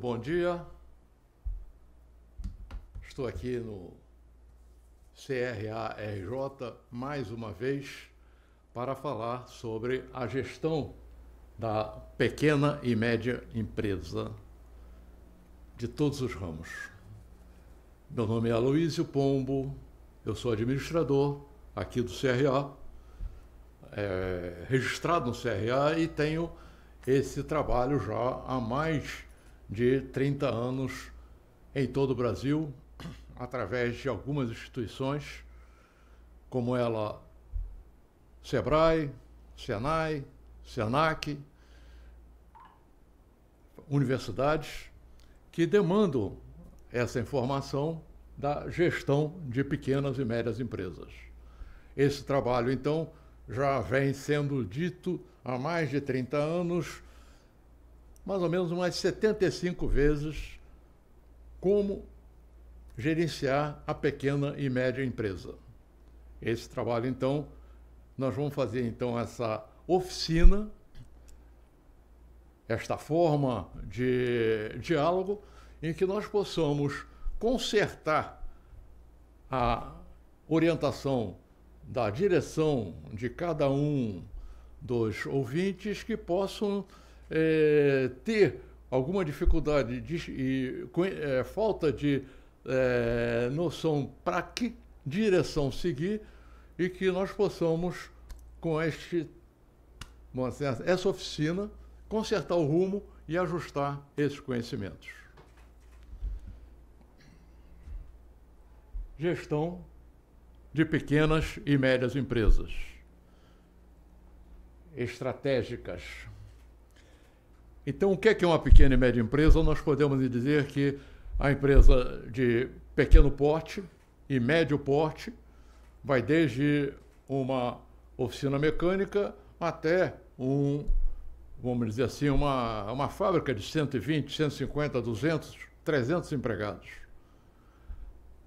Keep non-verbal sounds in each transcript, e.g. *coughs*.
bom dia. Estou aqui no CRARJ mais uma vez para falar sobre a gestão da pequena e média empresa de todos os ramos. Meu nome é Aloysio Pombo, eu sou administrador aqui do CRA, é, registrado no CRA e tenho esse trabalho já há mais de 30 anos em todo o Brasil, através de algumas instituições, como ela, SEBRAE, SENAI, SENAC, universidades, que demandam essa informação da gestão de pequenas e médias empresas. Esse trabalho, então, já vem sendo dito há mais de 30 anos mais ou menos umas 75 vezes como gerenciar a pequena e média empresa. Esse trabalho, então, nós vamos fazer então essa oficina, esta forma de diálogo em que nós possamos consertar a orientação da direção de cada um dos ouvintes que possam é, ter alguma dificuldade de, e é, falta de é, noção para que direção seguir e que nós possamos, com este, assim, essa oficina, consertar o rumo e ajustar esses conhecimentos. Gestão de pequenas e médias empresas estratégicas. Então, o que é, uma pequena e média empresa? Nós podemos dizer que a empresa de pequeno porte e médio porte vai desde uma oficina mecânica até um, vamos dizer assim, uma, uma fábrica de 120, 150, 200, 300 empregados.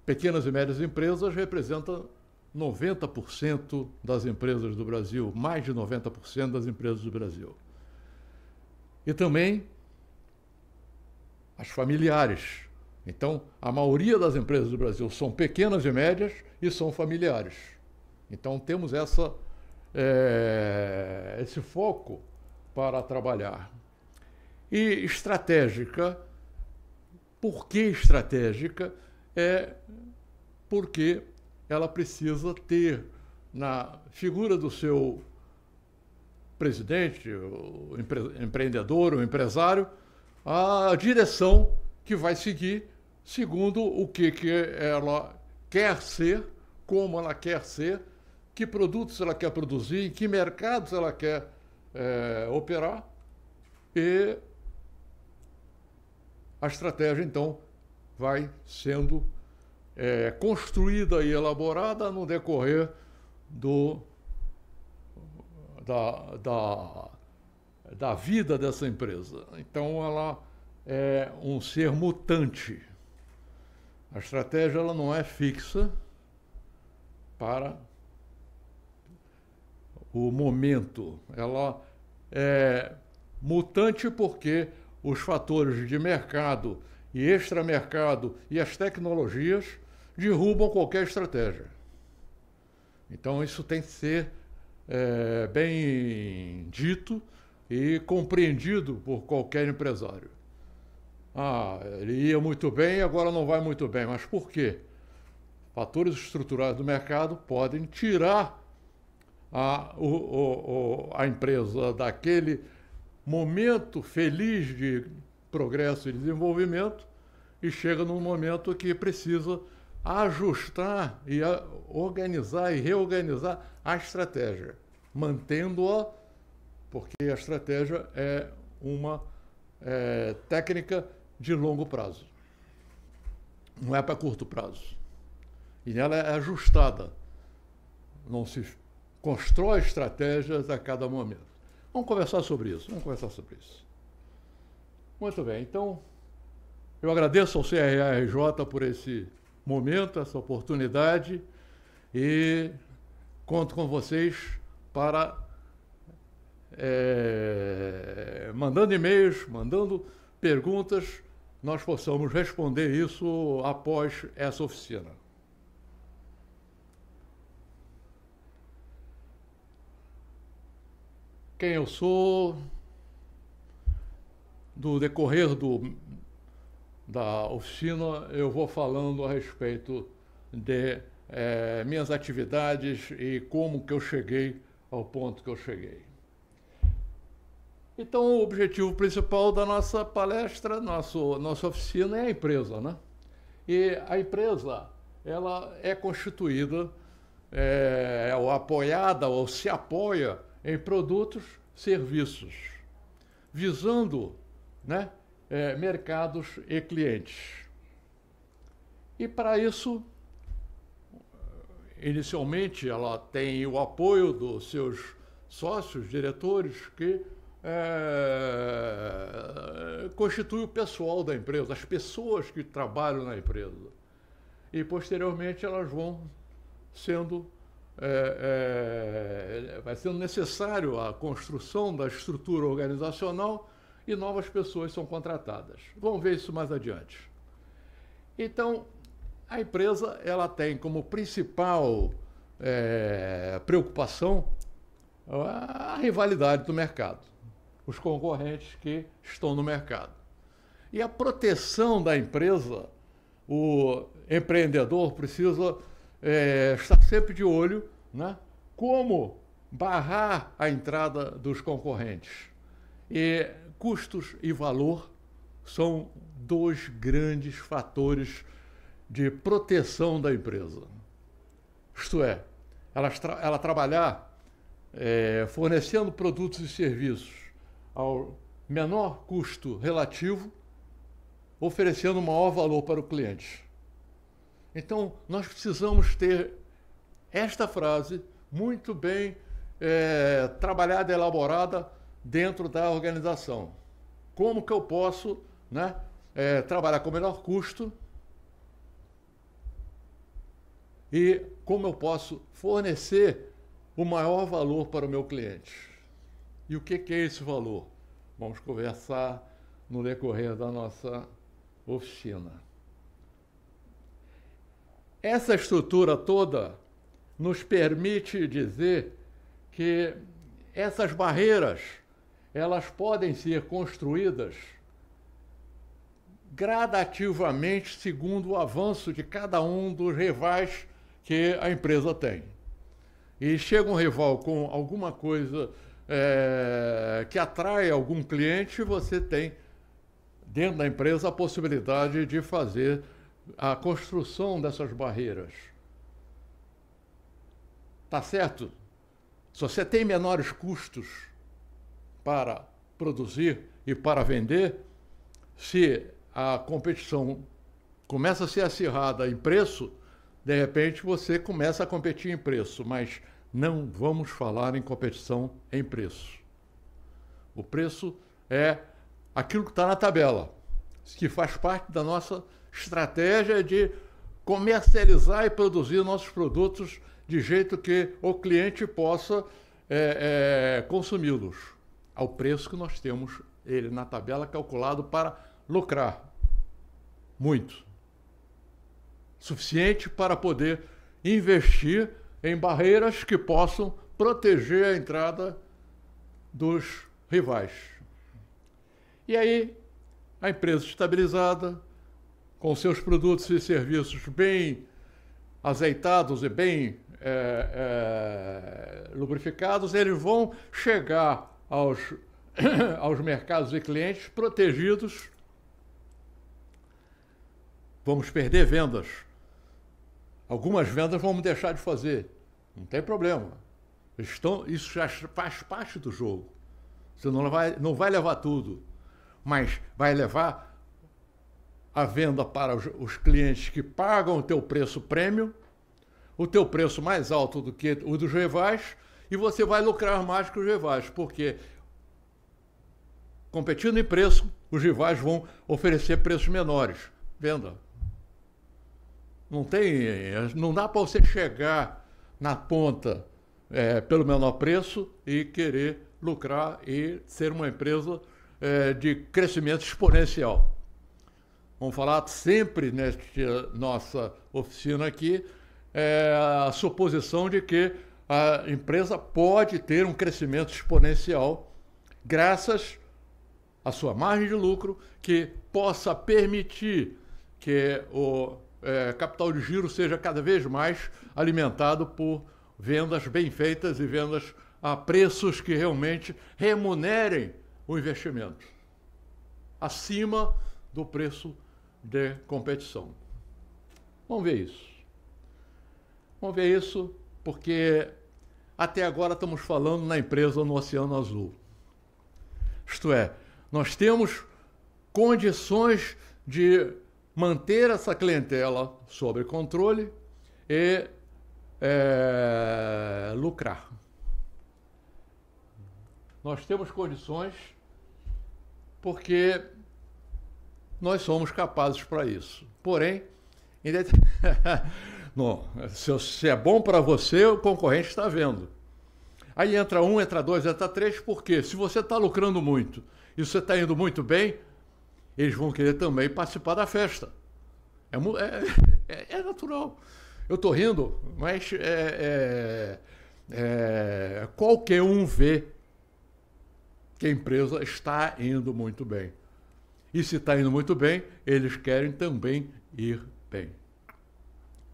Pequenas e médias empresas representam 90% das empresas do Brasil, mais de 90% das empresas do Brasil e também as familiares. Então, a maioria das empresas do Brasil são pequenas e médias e são familiares. Então, temos essa, é, esse foco para trabalhar. E estratégica, por que estratégica? É porque ela precisa ter na figura do seu presidente, o empreendedor, o empresário, a direção que vai seguir segundo o que, que ela quer ser, como ela quer ser, que produtos ela quer produzir, em que mercados ela quer é, operar e a estratégia então vai sendo é, construída e elaborada no decorrer do da, da, da vida dessa empresa. Então, ela é um ser mutante. A estratégia ela não é fixa para o momento. Ela é mutante porque os fatores de mercado e extramercado e as tecnologias derrubam qualquer estratégia. Então, isso tem que ser é, bem dito e compreendido por qualquer empresário. Ah, ele ia muito bem e agora não vai muito bem, mas por quê? Fatores estruturais do mercado podem tirar a, o, o, a empresa daquele momento feliz de progresso e desenvolvimento e chega num momento que precisa ajustar e organizar e reorganizar a estratégia, mantendo-a, porque a estratégia é uma é, técnica de longo prazo, não é para curto prazo. E ela é ajustada, não se constrói estratégias a cada momento. Vamos conversar sobre isso, vamos conversar sobre isso. Muito bem, então eu agradeço ao CRAJ por esse momento, essa oportunidade e conto com vocês para é, mandando e-mails, mandando perguntas, nós possamos responder isso após essa oficina. Quem eu sou, do decorrer do da oficina, eu vou falando a respeito de eh, minhas atividades e como que eu cheguei ao ponto que eu cheguei. Então, o objetivo principal da nossa palestra, nosso, nossa oficina, é a empresa, né? E a empresa, ela é constituída, é, é ou apoiada, ou se apoia em produtos, serviços, visando, né? é, mercados e clientes. E para isso, inicialmente, ela tem o apoio dos seus sócios, diretores, que é, constitui o pessoal da empresa, as pessoas que trabalham na empresa. E posteriormente elas vão sendo. É, é, vai sendo necessário a construção da estrutura organizacional e novas pessoas são contratadas. Vamos ver isso mais adiante. Então, a empresa ela tem como principal é, preocupação a rivalidade do mercado, os concorrentes que estão no mercado. E a proteção da empresa, o empreendedor precisa é, estar sempre de olho, né? Como barrar a entrada dos concorrentes. E Custos e valor são dois grandes fatores de proteção da empresa. Isto é, ela, tra ela trabalhar é, fornecendo produtos e serviços ao menor custo relativo, oferecendo maior valor para o cliente. Então, nós precisamos ter esta frase muito bem é, trabalhada, elaborada dentro da organização. Como que eu posso né, é, trabalhar com o menor custo e como eu posso fornecer o maior valor para o meu cliente. E o que, que é esse valor? Vamos conversar no decorrer da nossa oficina. Essa estrutura toda nos permite dizer que essas barreiras elas podem ser construídas gradativamente segundo o avanço de cada um dos rivais que a empresa tem. E chega um rival com alguma coisa é, que atrai algum cliente, você tem dentro da empresa a possibilidade de fazer a construção dessas barreiras. Tá certo? Se você tem menores custos, para produzir e para vender, se a competição começa a ser acirrada em preço, de repente você começa a competir em preço, mas não vamos falar em competição em preço. O preço é aquilo que está na tabela, que faz parte da nossa estratégia de comercializar e produzir nossos produtos de jeito que o cliente possa é, é, consumi-los ao preço que nós temos ele na tabela calculado para lucrar muito. Suficiente para poder investir em barreiras que possam proteger a entrada dos rivais. E aí, a empresa estabilizada, com seus produtos e serviços bem azeitados e bem é, é, lubrificados, eles vão chegar aos, *coughs* aos mercados e clientes protegidos. Vamos perder vendas. Algumas vendas vamos deixar de fazer. Não tem problema. Estão, isso já faz parte do jogo. Você não vai, não vai levar tudo, mas vai levar a venda para os, os clientes que pagam o teu preço prêmio, o teu preço mais alto do que o dos rivais, e você vai lucrar mais que os rivais, porque competindo em preço, os rivais vão oferecer preços menores. Venda. Não tem, não dá para você chegar na ponta é, pelo menor preço e querer lucrar e ser uma empresa é, de crescimento exponencial. Vamos falar sempre nesta nossa oficina aqui é, a suposição de que a empresa pode ter um crescimento exponencial graças à sua margem de lucro que possa permitir que o é, capital de giro seja cada vez mais alimentado por vendas bem feitas e vendas a preços que realmente remunerem o investimento acima do preço de competição. Vamos ver isso. Vamos ver isso porque até agora estamos falando na empresa no Oceano Azul. Isto é, nós temos condições de manter essa clientela sob controle e é, lucrar. Nós temos condições porque nós somos capazes para isso. Porém, em, *laughs* Não, se, se é bom para você, o concorrente está vendo. Aí entra um, entra dois, entra três, porque se você está lucrando muito e você está indo muito bem, eles vão querer também participar da festa. É, é, é, é natural. Eu estou rindo, mas é, é, é, qualquer um vê que a empresa está indo muito bem. E se está indo muito bem, eles querem também ir bem.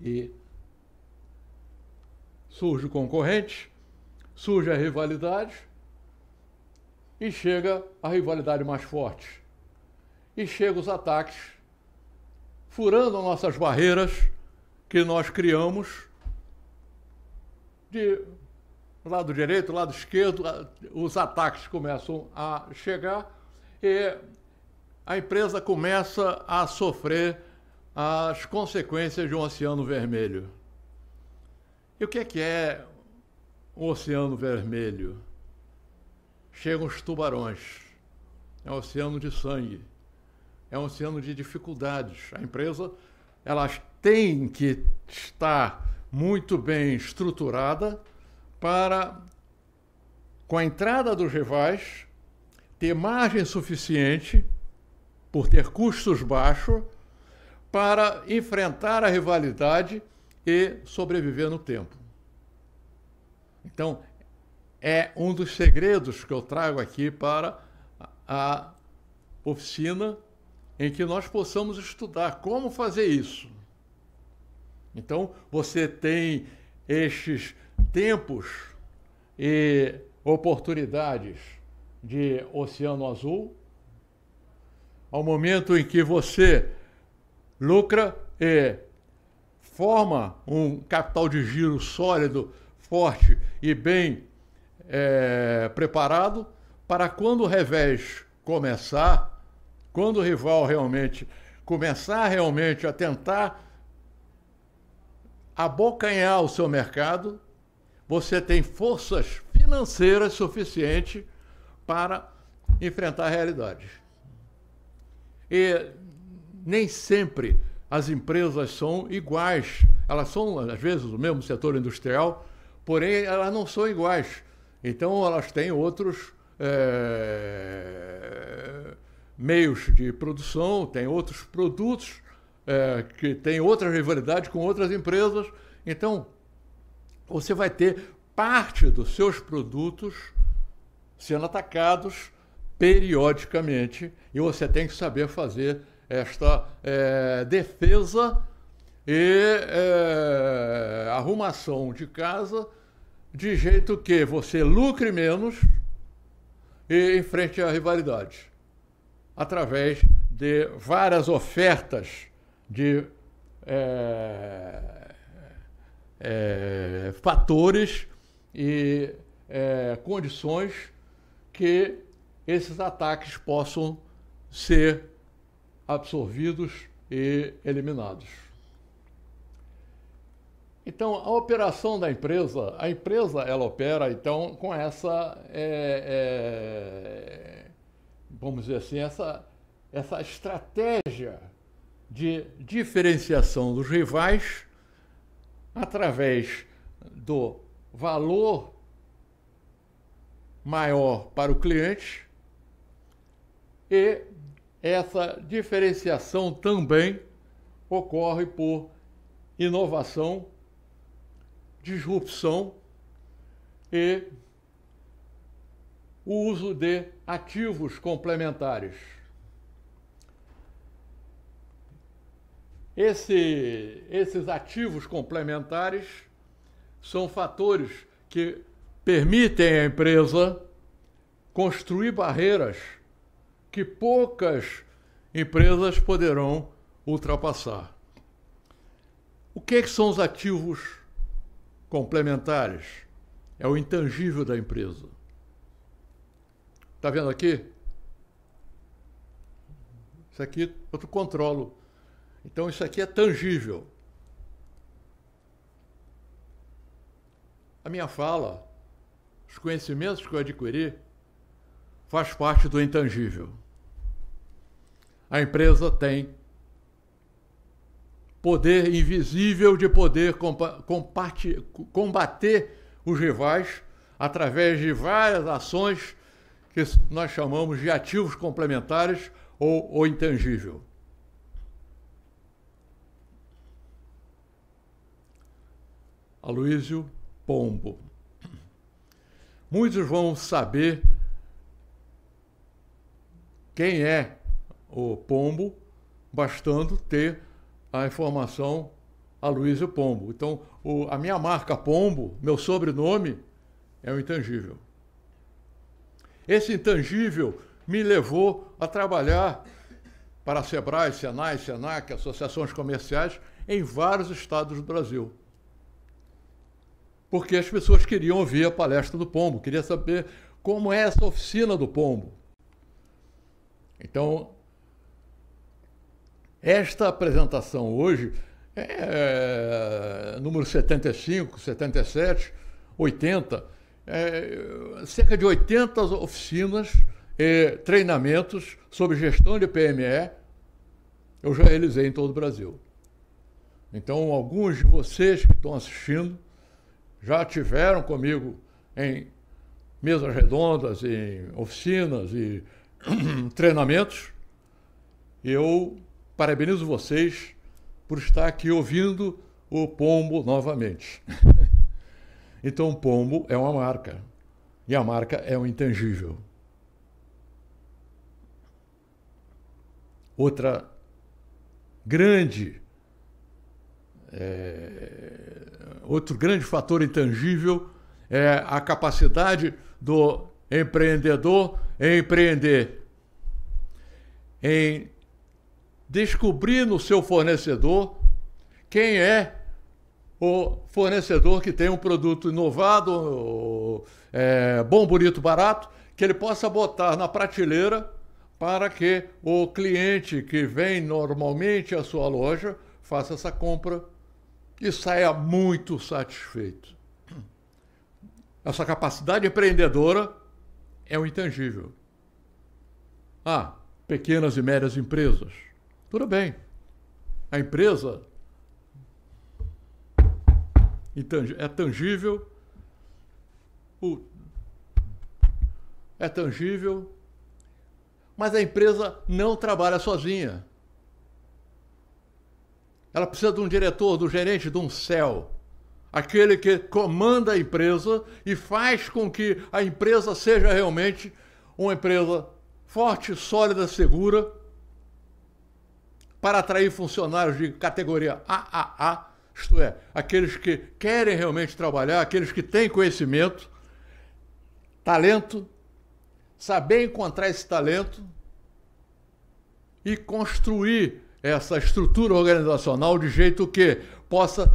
E surge o concorrente, surge a rivalidade e chega a rivalidade mais forte. E chegam os ataques, furando nossas barreiras que nós criamos de lado direito, lado esquerdo, os ataques começam a chegar e a empresa começa a sofrer as consequências de um oceano vermelho. E o que é que é um oceano vermelho? Chegam os tubarões. É um oceano de sangue. É um oceano de dificuldades. A empresa ela tem que estar muito bem estruturada para com a entrada dos rivais ter margem suficiente por ter custos baixos para enfrentar a rivalidade e sobreviver no tempo. Então, é um dos segredos que eu trago aqui para a oficina em que nós possamos estudar como fazer isso. Então, você tem estes tempos e oportunidades de Oceano Azul, ao momento em que você lucra e forma um capital de giro sólido, forte e bem é, preparado para quando o revés começar, quando o rival realmente começar realmente a tentar abocanhar o seu mercado, você tem forças financeiras suficientes para enfrentar a realidade. E nem sempre as empresas são iguais. Elas são, às vezes, do mesmo setor industrial, porém elas não são iguais. Então, elas têm outros é, meios de produção, têm outros produtos, é, que têm outra rivalidade com outras empresas. Então, você vai ter parte dos seus produtos sendo atacados periodicamente e você tem que saber fazer esta é, defesa e é, arrumação de casa, de jeito que você lucre menos e enfrente a rivalidade, através de várias ofertas de é, é, fatores e é, condições que esses ataques possam ser absorvidos e eliminados. Então, a operação da empresa, a empresa ela opera então com essa, é, é, vamos dizer assim, essa, essa estratégia de diferenciação dos rivais através do valor maior para o cliente e essa diferenciação também ocorre por inovação, disrupção e o uso de ativos complementares. Esse, esses ativos complementares são fatores que permitem à empresa construir barreiras que poucas empresas poderão ultrapassar. O que, é que são os ativos complementares? É o intangível da empresa. Está vendo aqui? Isso aqui eu controlo. Então isso aqui é tangível. A minha fala, os conhecimentos que eu adquiri, faz parte do intangível. A empresa tem poder invisível de poder combater os rivais através de várias ações que nós chamamos de ativos complementares ou, ou intangível. Aloísio Pombo. Muitos vão saber quem é o Pombo, bastando ter a informação Aloysio Pombo. Então, o, a minha marca Pombo, meu sobrenome, é o um intangível. Esse intangível me levou a trabalhar para a Sebrae, Senai, Senac, associações comerciais em vários estados do Brasil. Porque as pessoas queriam ouvir a palestra do Pombo, queria saber como é essa oficina do Pombo. Então, esta apresentação hoje é, é número 75, 77, 80, é, cerca de 80 oficinas e treinamentos sobre gestão de PME eu já realizei em todo o Brasil. Então, alguns de vocês que estão assistindo já tiveram comigo em mesas redondas, em oficinas e *clears throat* treinamentos. Eu Parabenizo vocês por estar aqui ouvindo o Pombo novamente. *laughs* então, Pombo é uma marca. E a marca é um intangível. Outra grande. É, outro grande fator intangível é a capacidade do empreendedor em empreender em descobrir no seu fornecedor quem é o fornecedor que tem um produto inovado, é, bom, bonito, barato, que ele possa botar na prateleira para que o cliente que vem normalmente à sua loja faça essa compra e saia muito satisfeito. Essa capacidade empreendedora é um intangível. Ah, pequenas e médias empresas. Tudo bem. A empresa é tangível, é tangível, mas a empresa não trabalha sozinha. Ela precisa de um diretor, do um gerente, de um céu. Aquele que comanda a empresa e faz com que a empresa seja realmente uma empresa forte, sólida, segura para atrair funcionários de categoria AAA, isto é, aqueles que querem realmente trabalhar, aqueles que têm conhecimento, talento, saber encontrar esse talento e construir essa estrutura organizacional de jeito que possa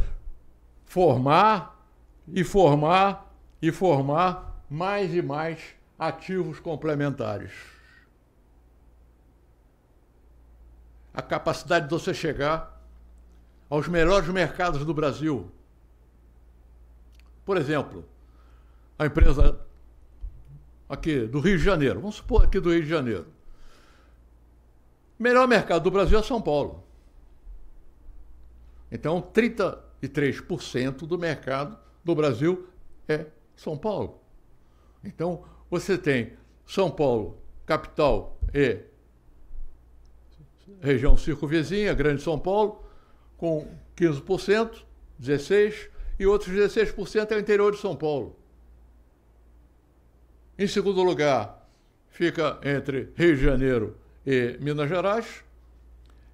formar e formar e formar mais e mais ativos complementares. a capacidade de você chegar aos melhores mercados do Brasil. Por exemplo, a empresa aqui do Rio de Janeiro, vamos supor aqui do Rio de Janeiro. O melhor mercado do Brasil é São Paulo. Então, 33% do mercado do Brasil é São Paulo. Então, você tem São Paulo, capital e é região circunvizinha, Grande São Paulo, com 15%, 16%, e outros 16% é o interior de São Paulo. Em segundo lugar, fica entre Rio de Janeiro e Minas Gerais,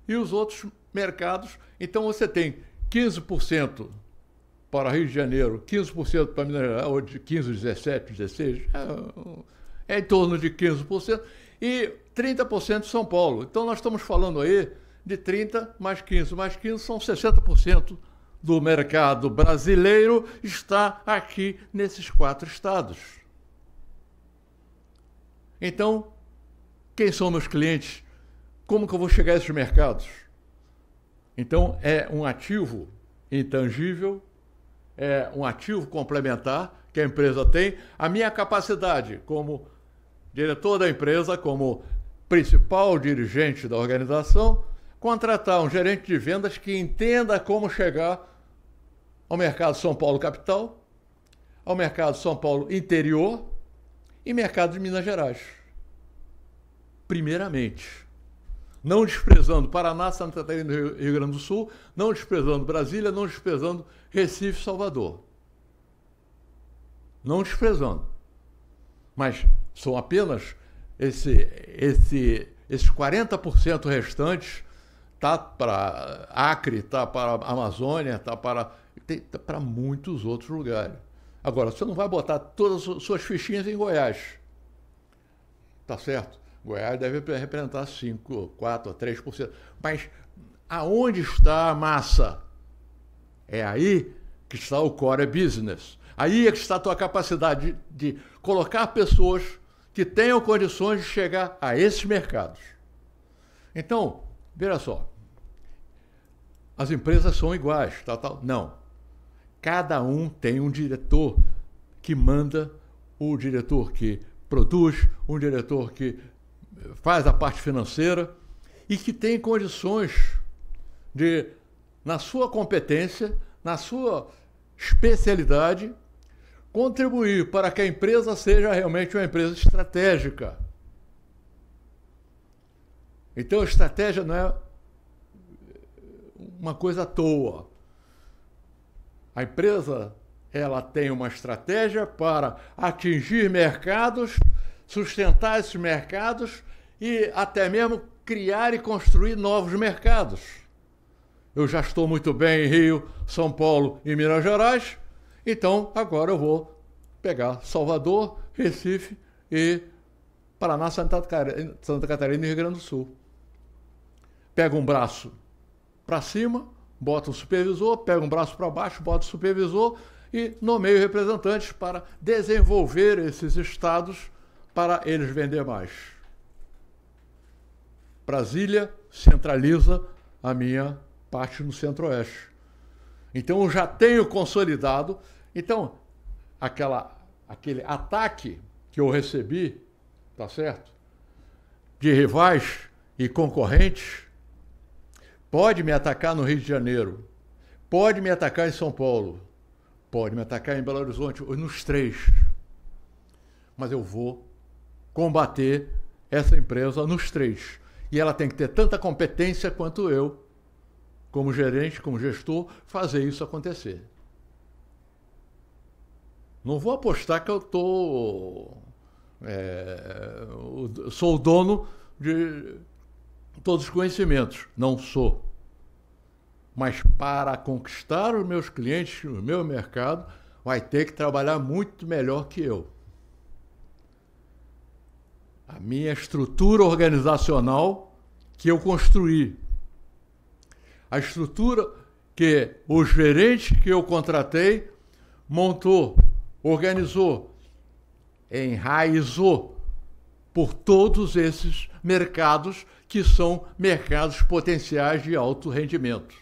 e os outros mercados. Então, você tem 15% para Rio de Janeiro, 15% para Minas Gerais, ou de 15, 17, 16, é, é em torno de 15%, e 30% São Paulo. Então nós estamos falando aí de 30 mais 15, mais 15 são 60% do mercado brasileiro está aqui nesses quatro estados. Então, quem são meus clientes? Como que eu vou chegar a esses mercados? Então, é um ativo intangível, é um ativo complementar que a empresa tem. A minha capacidade como diretor da empresa, como principal dirigente da organização, contratar um gerente de vendas que entenda como chegar ao mercado São Paulo capital, ao mercado São Paulo interior e mercado de Minas Gerais. Primeiramente, não desprezando Paraná, Santa Catarina e Rio Grande do Sul, não desprezando Brasília, não desprezando Recife, Salvador. Não desprezando. Mas são apenas esse, esse, esses 40% restantes tá para Acre, tá para Amazônia, tá para tá para muitos outros lugares. Agora, você não vai botar todas as suas fichinhas em Goiás. Tá certo? Goiás deve representar 5, 4, 3%. Mas aonde está a massa? É aí que está o core business. Aí é que está a tua capacidade de, de colocar pessoas que tenham condições de chegar a esses mercados. Então, veja só, as empresas são iguais, tal, tal. Não. Cada um tem um diretor que manda, o diretor que produz, um diretor que eh, faz a parte financeira e que tem condições de, na sua competência, na sua especialidade, contribuir para que a empresa seja realmente uma empresa estratégica. Então, estratégia não é uma coisa à toa. A empresa ela tem uma estratégia para atingir mercados, sustentar esses mercados e até mesmo criar e construir novos mercados. Eu já estou muito bem em Rio, São Paulo e Minas Gerais então, agora eu vou pegar Salvador, Recife e Paraná, Santa Catarina, e Rio Grande do Sul. Pega um braço para cima, bota o supervisor, pega um braço para baixo, bota o supervisor e nomeio representantes para desenvolver esses estados para eles vender mais. Brasília centraliza a minha parte no centro-oeste. Então eu já tenho consolidado. Então, aquela, aquele ataque que eu recebi, tá certo? De rivais e concorrentes, pode me atacar no Rio de Janeiro, pode me atacar em São Paulo, pode me atacar em Belo Horizonte, nos três. Mas eu vou combater essa empresa nos três. E ela tem que ter tanta competência quanto eu como gerente, como gestor, fazer isso acontecer. Não vou apostar que eu tô, é, sou o dono de todos os conhecimentos. Não sou. Mas para conquistar os meus clientes, o meu mercado, vai ter que trabalhar muito melhor que eu. A minha estrutura organizacional que eu construí a estrutura que o gerente que eu contratei montou, organizou, enraizou por todos esses mercados que são mercados potenciais de alto rendimento.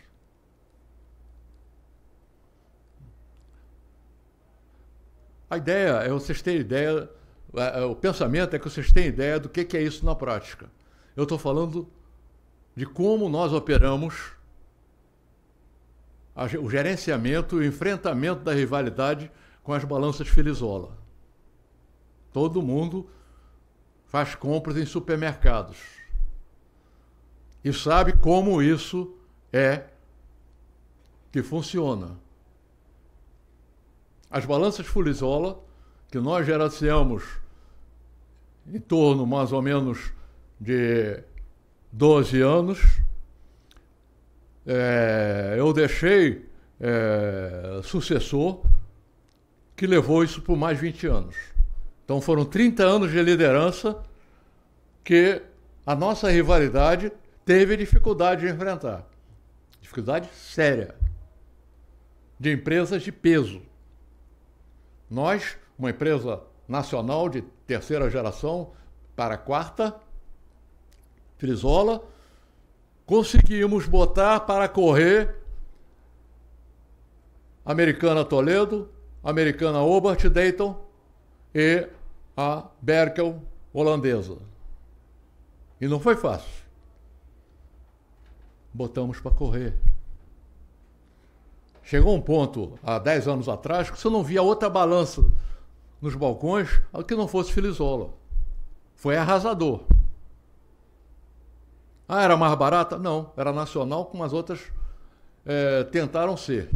A ideia é vocês terem ideia, é, é, o pensamento é que vocês têm ideia do que é isso na prática. Eu estou falando de como nós operamos o gerenciamento e o enfrentamento da rivalidade com as balanças Filizola. Todo mundo faz compras em supermercados e sabe como isso é que funciona. As balanças Filizola, que nós gerenciamos em torno mais ou menos de 12 anos, é, eu deixei é, sucessor que levou isso por mais 20 anos. Então foram 30 anos de liderança que a nossa rivalidade teve dificuldade de enfrentar. Dificuldade séria. De empresas de peso. Nós, uma empresa nacional de terceira geração para quarta, Frisola, conseguimos botar para correr Americana Toledo, Americana Obert Dayton e a Berkel holandesa. E não foi fácil. Botamos para correr. Chegou um ponto, há 10 anos atrás, que você não via outra balança nos balcões que não fosse Filizola. Foi arrasador. Ah, era mais barata? Não, era nacional, como as outras é, tentaram ser.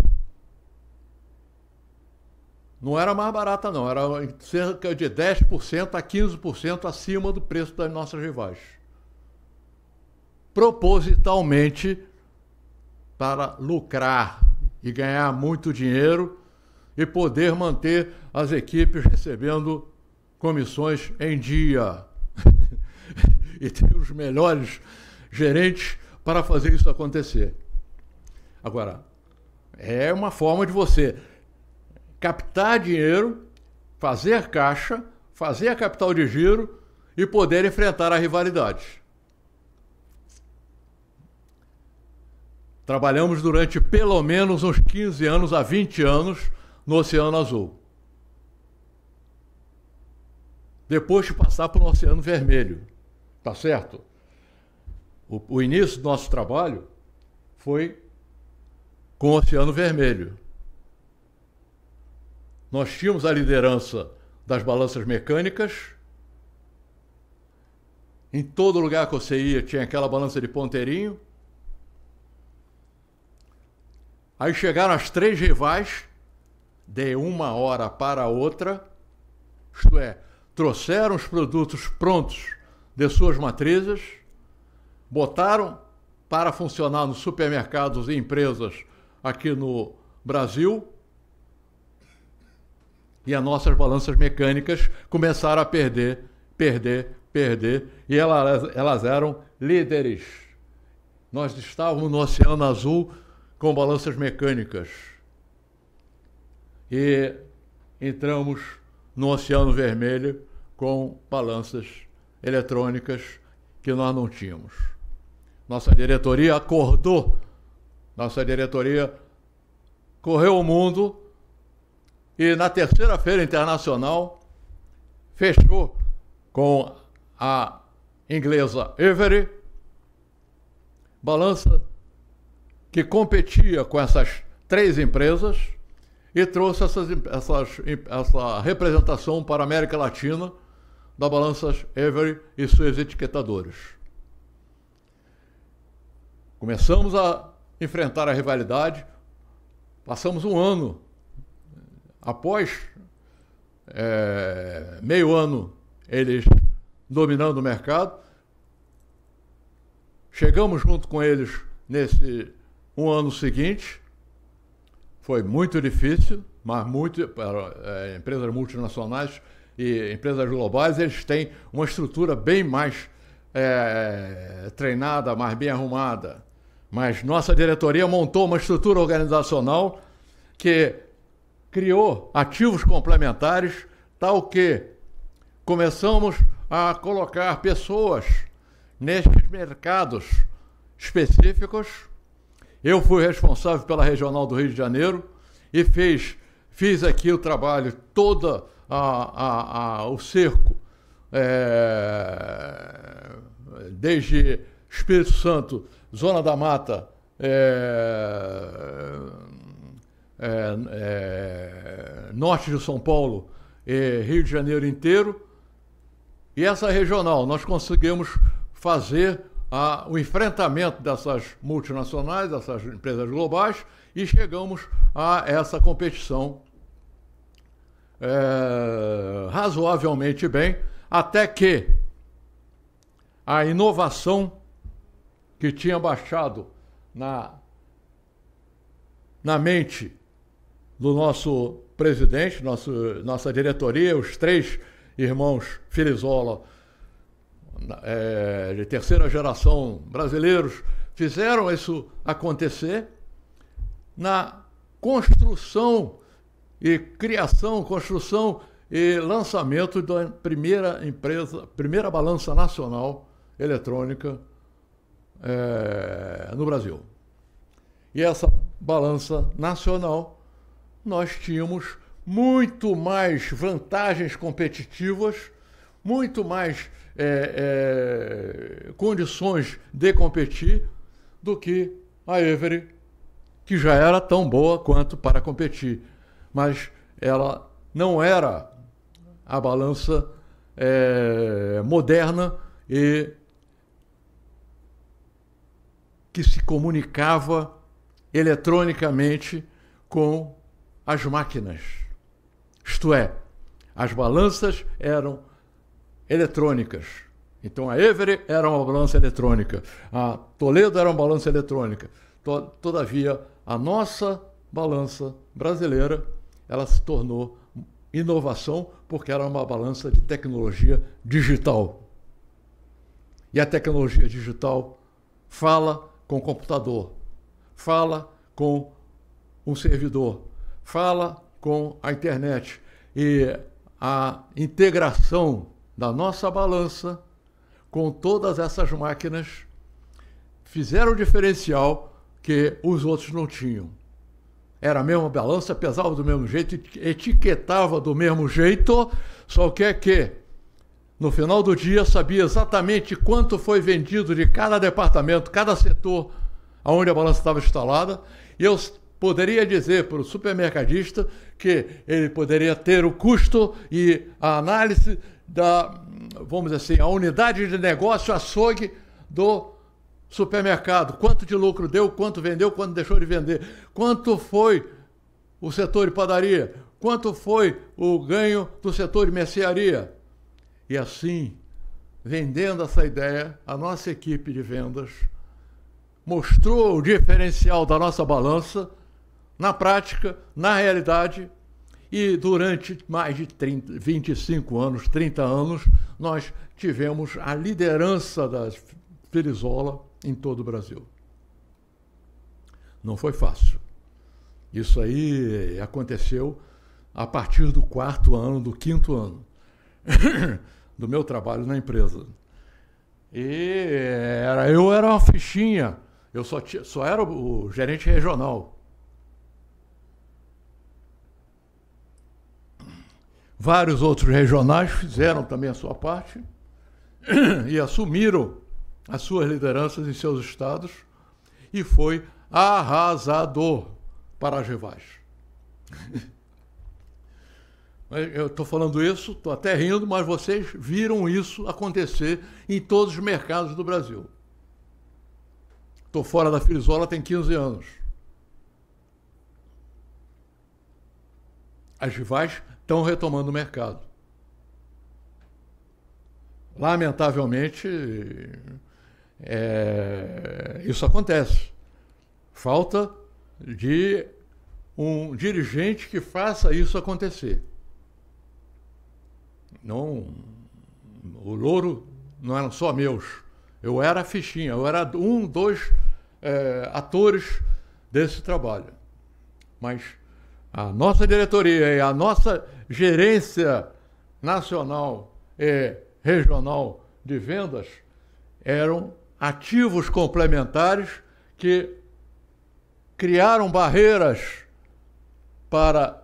Não era mais barata, não, era cerca de 10% a 15% acima do preço das nossas rivais. Propositalmente, para lucrar e ganhar muito dinheiro e poder manter as equipes recebendo comissões em dia. *laughs* e ter os melhores gerente para fazer isso acontecer. Agora, é uma forma de você captar dinheiro, fazer caixa, fazer a capital de giro e poder enfrentar a rivalidade. Trabalhamos durante pelo menos uns 15 anos a 20 anos no Oceano Azul. Depois de passar para o Oceano Vermelho. Tá certo? o, o início do nosso trabalho foi com o Oceano Vermelho. Nós tínhamos a liderança das balanças mecânicas. Em todo lugar que você ia, tinha aquela balança de ponteirinho. Aí chegaram as três rivais, de uma hora para outra, isto é, trouxeram os produtos prontos de suas matrizes botaram para funcionar nos supermercados e empresas aqui no Brasil. E as nossas balanças mecânicas começaram a perder, perder, perder. E elas, elas eram líderes. Nós estávamos no Oceano Azul com balanças mecânicas. E entramos no Oceano Vermelho com balanças eletrônicas que nós não tínhamos. Nossa diretoria acordou. Nossa diretoria correu o mundo e na terceira feira internacional fechou com a inglesa Avery, balança que competia com essas três empresas e trouxe essas, essas, essa representação para a América Latina da balanças Avery e seus etiquetadores. Começamos a enfrentar a rivalidade, passamos um ano. Após é, meio ano eles dominando o mercado, chegamos junto com eles nesse um ano seguinte. Foi muito difícil, mas muito para é, empresas multinacionais e empresas globais eles têm uma estrutura bem mais é, treinada, mais bem arrumada. Mas nossa diretoria montou uma estrutura organizacional que criou ativos complementares, tal que começamos a colocar pessoas nestes mercados específicos. Eu fui responsável pela Regional do Rio de Janeiro e fez, fiz aqui o trabalho, todo o cerco, é, desde Espírito Santo Zona da Mata, é, é, é, norte de São Paulo, e Rio de Janeiro inteiro. E essa regional, nós conseguimos fazer a, o enfrentamento dessas multinacionais, dessas empresas globais, e chegamos a essa competição é, razoavelmente bem, até que a inovação que tinha baixado na, na mente do nosso presidente, nosso, nossa diretoria, os três irmãos Filizola, é, de terceira geração brasileiros, fizeram isso acontecer na construção e criação, construção e lançamento da primeira empresa, primeira balança nacional eletrônica é, no Brasil. E essa balança nacional, nós tínhamos muito mais vantagens competitivas, muito mais é, é, condições de competir do que a Every, que já era tão boa quanto para competir. Mas ela não era a balança é, moderna e que se comunicava eletronicamente com as máquinas. Isto é, as balanças eram eletrônicas. Então a Everett era uma balança eletrônica, a Toledo era uma balança eletrônica. Todavia, a nossa balança brasileira, ela se tornou inovação porque era uma balança de tecnologia digital. E a tecnologia digital fala com o computador, fala com um servidor, fala com a internet. E a integração da nossa balança com todas essas máquinas fizeram o diferencial que os outros não tinham. Era a mesma balança, pesava do mesmo jeito, etiquetava do mesmo jeito, só que é que no final do dia, sabia exatamente quanto foi vendido de cada departamento, cada setor, onde a balança estava instalada. E eu poderia dizer para o supermercadista que ele poderia ter o custo e a análise da, vamos dizer assim, a unidade de negócio, açougue do supermercado. Quanto de lucro deu, quanto vendeu, quanto deixou de vender, quanto foi o setor de padaria, quanto foi o ganho do setor de mercearia, e assim, vendendo essa ideia, a nossa equipe de vendas mostrou o diferencial da nossa balança na prática, na realidade, e durante mais de 30, 25 anos, 30 anos, nós tivemos a liderança da Filizola em todo o Brasil. Não foi fácil. Isso aí aconteceu a partir do quarto ano, do quinto ano. *coughs* do meu trabalho na empresa. E eh, era, eu era uma fichinha, eu só, tia, só era o, gerente regional. Vários outros regionais fizeram também a sua parte *coughs* e assumiram as suas lideranças em seus estados e foi arrasador para as rivais. *laughs* Eu estou falando isso, estou até rindo, mas vocês viram isso acontecer em todos os mercados do Brasil. Estou fora da Frisola tem 15 anos. As rivais estão retomando o mercado. Lamentavelmente, é, isso acontece. Falta de um dirigente que faça isso acontecer. Não, o louro não eram só meus. Eu era a fichinha, eu era um dos é, atores desse trabalho. Mas a nossa diretoria e a nossa gerência nacional e regional de vendas eram ativos complementares que criaram barreiras para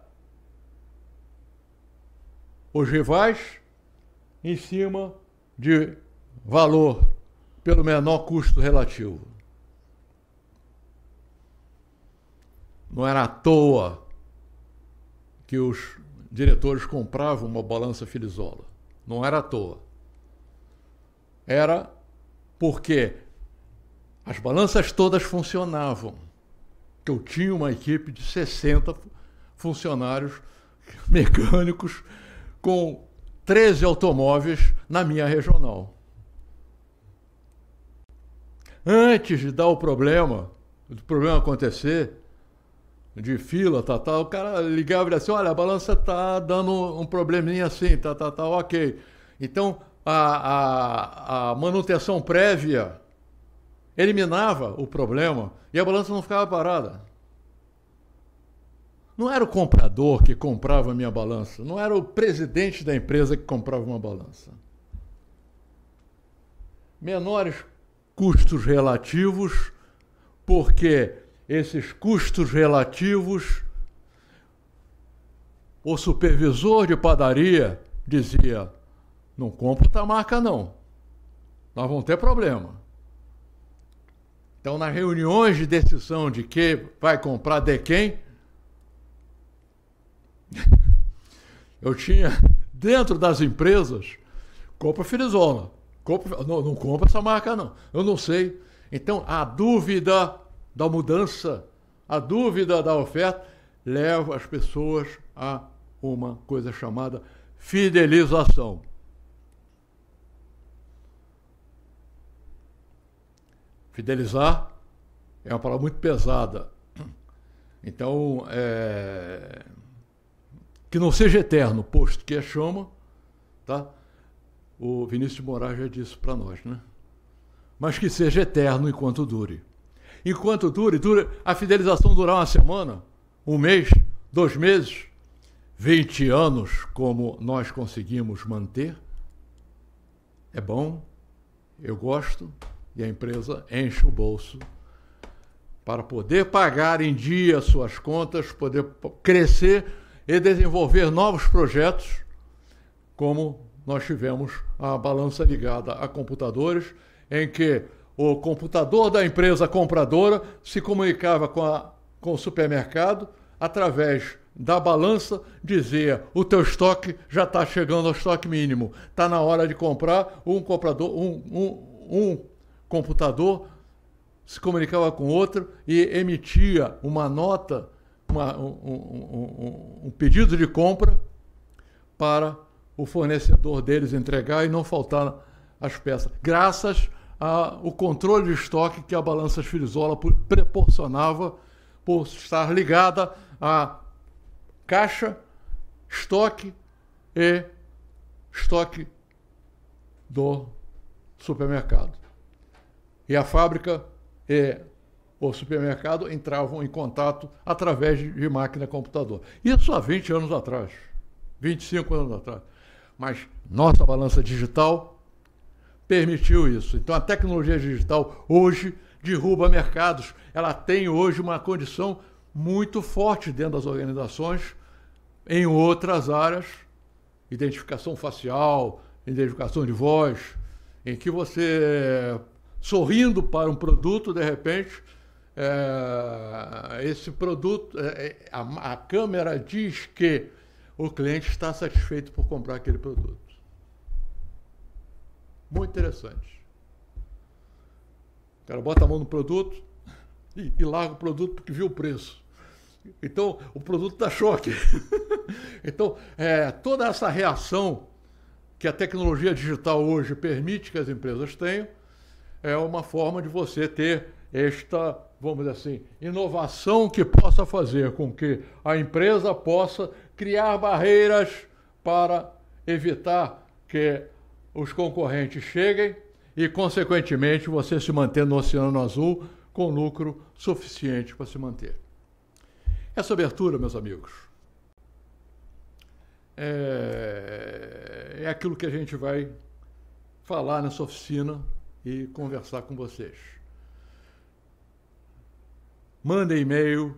os rivais em cima de valor pelo menor custo relativo. Não era à toa que os diretores compravam uma balança Filizola. Não era à toa. Era porque as balanças todas funcionavam. Eu tinha uma equipe de 60 funcionários *laughs* mecânicos com 13 automóveis na minha regional. Antes de dar o problema, do problema acontecer, de fila, tá, tá, o cara ligava e dizia assim, olha, a balança tá dando um probleminha assim, tá, tá, tá, ok. Então, a, a, a manutenção prévia eliminava o problema e a balança não ficava parada. Não era o comprador que comprava a minha balança, não era o presidente da empresa que comprava uma balança. Menores custos relativos, porque esses custos relativos, o supervisor de padaria dizia: não compra outra marca, não. Nós vamos ter problema. Então, nas reuniões de decisão de quem vai comprar de quem, *laughs* Eu tinha dentro das empresas, compra Filizola. Compra, não, não compra essa marca, não. Eu não sei. Então, a dúvida da mudança, a dúvida da oferta, leva as pessoas a uma coisa chamada fidelização. Fidelizar é uma palavra muito pesada. Então, é, que não seja eterno, posto que é chama, tá? O Vinícius de Moraes já disse para nós, né? Mas que seja eterno enquanto dure. Enquanto dure, dure a fidelização durar uma semana, um mês, dois meses, 20 anos, como nós conseguimos manter, é bom, eu gosto, e a empresa enche o bolso para poder pagar em dia suas contas, poder crescer e desenvolver novos projetos, como nós tivemos a balança ligada a computadores, em que o computador da empresa compradora se comunicava com, a, com o supermercado através da balança dizia: o teu estoque já está chegando ao estoque mínimo, está na hora de comprar. Um comprador, um, um, um computador se comunicava com outro e emitia uma nota uma, um, um, um pedido de compra para o fornecedor deles entregar e não faltar as peças, graças ao controle de estoque que a balança Filizola proporcionava por estar ligada a caixa, estoque e estoque do supermercado. E a fábrica é o supermercado entravam em contato através de máquina computador. Isso há 20 anos atrás, 25 anos atrás. Mas nossa balança digital permitiu isso. Então a tecnologia digital hoje derruba mercados. Ela tem hoje uma condição muito forte dentro das organizações, em outras áreas, identificação facial, identificação de voz, em que você sorrindo para um produto, de repente, é, esse produto, é, é, a, a câmera diz que o cliente está satisfeito por comprar aquele produto. Muito interessante. O cara bota a mão no produto e, e larga o produto porque viu o preço. Então, o produto dá choque. *laughs* então, é, toda essa reação que a tecnologia digital hoje permite que as empresas tenham é uma forma de você ter esta, vamos dizer assim, inovação que possa fazer com que a empresa possa criar barreiras para evitar que os concorrentes cheguem e, consequentemente, você se manter no Oceano Azul com lucro suficiente para se manter. Essa abertura, meus amigos, é, é aquilo que a gente vai falar nessa oficina e conversar com vocês manda e-mail,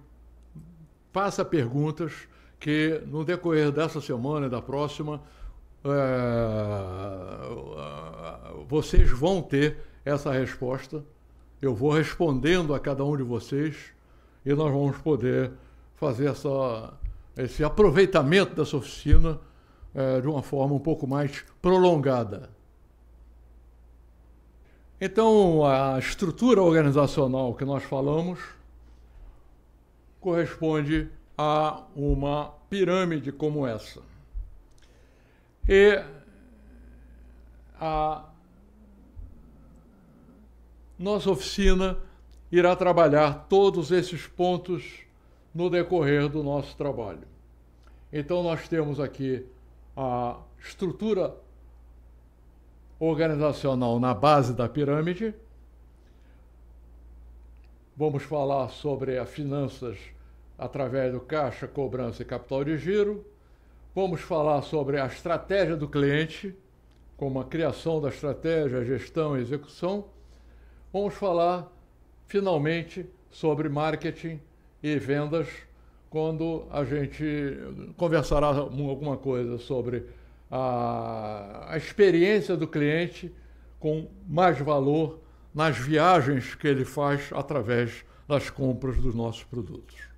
faça perguntas que no decorrer dessa semana e da próxima é, é, vocês vão ter essa resposta. Eu vou respondendo a cada um de vocês e nós vamos poder fazer essa, esse aproveitamento dessa oficina é, de uma forma um pouco mais prolongada. Então, a estrutura organizacional que nós falamos corresponde a uma pirâmide como essa. E a nossa oficina irá trabalhar todos esses pontos no decorrer do nosso trabalho. Então, nós temos aqui a estrutura organizacional na base da pirâmide. Vamos falar sobre as finanças através do caixa, cobrança e capital de giro. Vamos falar sobre a estratégia do cliente, como a criação da estratégia, gestão e execução. Vamos falar, finalmente, sobre marketing e vendas, quando a gente conversará alguma coisa sobre a, experiência do cliente com mais valor nas viagens que ele faz através das compras dos nossos produtos.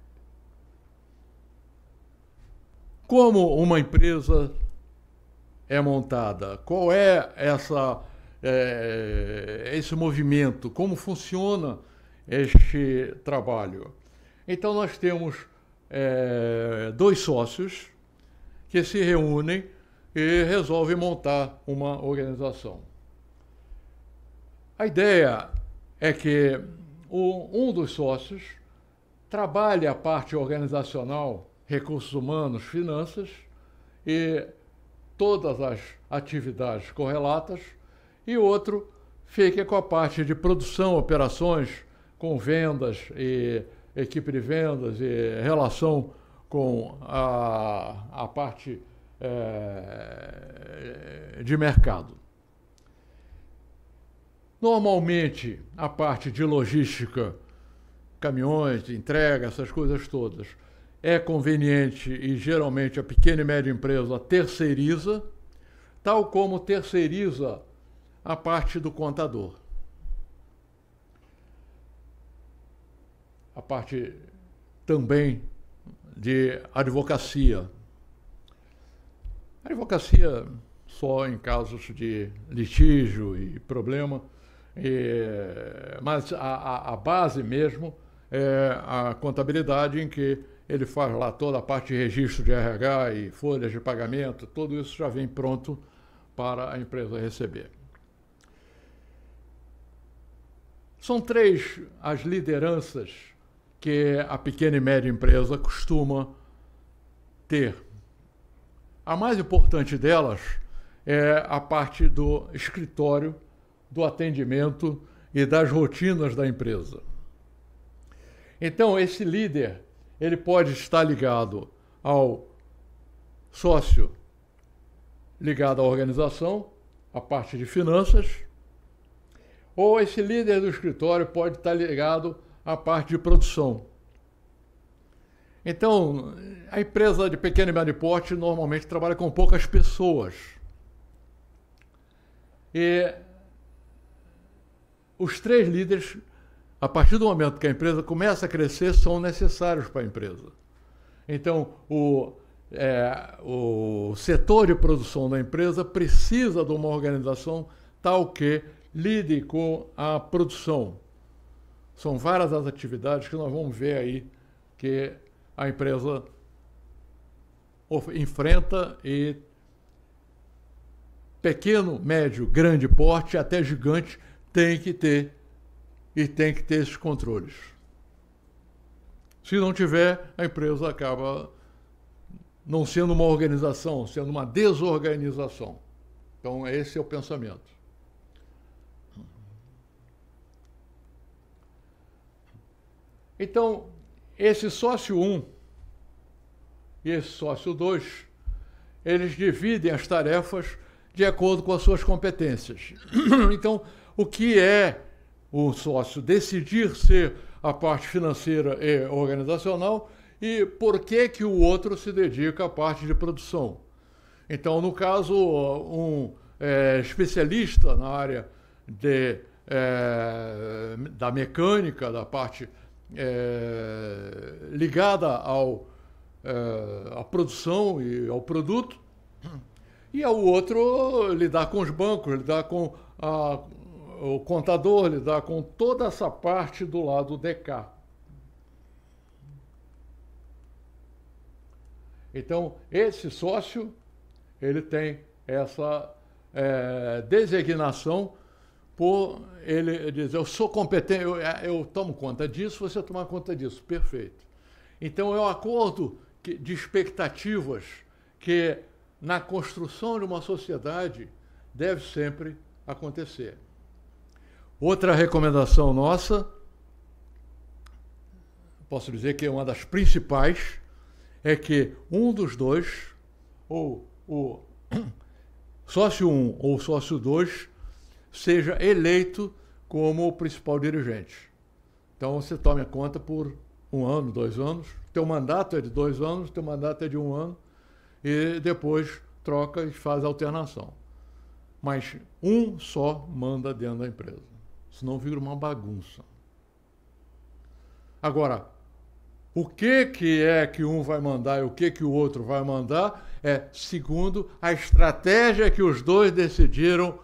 Como uma empresa é montada? Qual é essa é, esse movimento? Como funciona este trabalho? Então nós temos é, dois sócios que se reúnem e resolvem montar uma organização. A ideia é que o, um dos sócios trabalhe a parte organizacional recursos humanos, finanças e todas as atividades correlatas, e outro fica com a parte de produção, operações com vendas e equipe de vendas e relação com a, a parte é, de mercado. Normalmente, a parte de logística, caminhões, entrega, essas coisas todas, é conveniente e geralmente a pequena e média empresa terceiriza, tal como terceiriza a parte do contador. A parte também de advocacia. A advocacia só em casos de litígio e problema, e, é, mas a, a, a base mesmo é a contabilidade em que ele faz lá toda a parte de registro de RH e folhas de pagamento, tudo isso já vem pronto para a empresa receber. São três as lideranças que a pequena e média empresa costuma ter. A mais importante delas é a parte do escritório, do atendimento e das rotinas da empresa. Então, esse líder ele pode estar ligado ao sócio ligado à organização, à parte de finanças, ou esse líder do escritório pode estar ligado à parte de produção. Então, a empresa de pequeno e médio porte normalmente trabalha com poucas pessoas. E os três líderes a partir do momento que a empresa começa a crescer, são necessários para a empresa. Então, o, é, o setor de produção da empresa precisa de uma organização tal que lide com a produção. São várias as atividades que nós vamos ver aí que a empresa enfrenta e pequeno, médio, grande porte até gigante tem que ter e tem que ter esses controles. Se não tiver, a empresa acaba não sendo uma organização, sendo uma desorganização. Então, esse é o pensamento. Então, esse sócio 1 um e esse sócio 2, eles dividem as tarefas de acordo com as suas competências. *coughs* Então, o que é o sócio decidir ser a parte financeira e organizacional e por que, que o outro se dedica à parte de produção. Então, no caso, um é, especialista na área de, é, da mecânica, da parte é, ligada ao, é, à produção e ao produto, e ao outro lidar com os bancos, lidar com a, o contador lidar com toda essa parte do lado de cá. Então, esse sócio, ele tem essa é, designação por ele dizer, eu sou competente, eu, é, eu tomo conta disso, você tomar conta disso. Perfeito. Então, é um acordo que, de expectativas que, na construção de uma sociedade, deve sempre acontecer. Outra recomendação nossa, posso dizer que é uma das principais, é que um dos dois, ou o *clears throat* sócio um, ou sócio dois seja eleito como o principal dirigente. Então você tome a conta por um ano, dois anos. Teu mandato é de dois anos, teu mandato é de um ano, e depois troca e faz alternação. Mas um só manda dentro da empresa senão vira uma bagunça. Agora, o que, que é que um vai mandar e o que, que o outro vai mandar é segundo a estratégia que os dois decidiram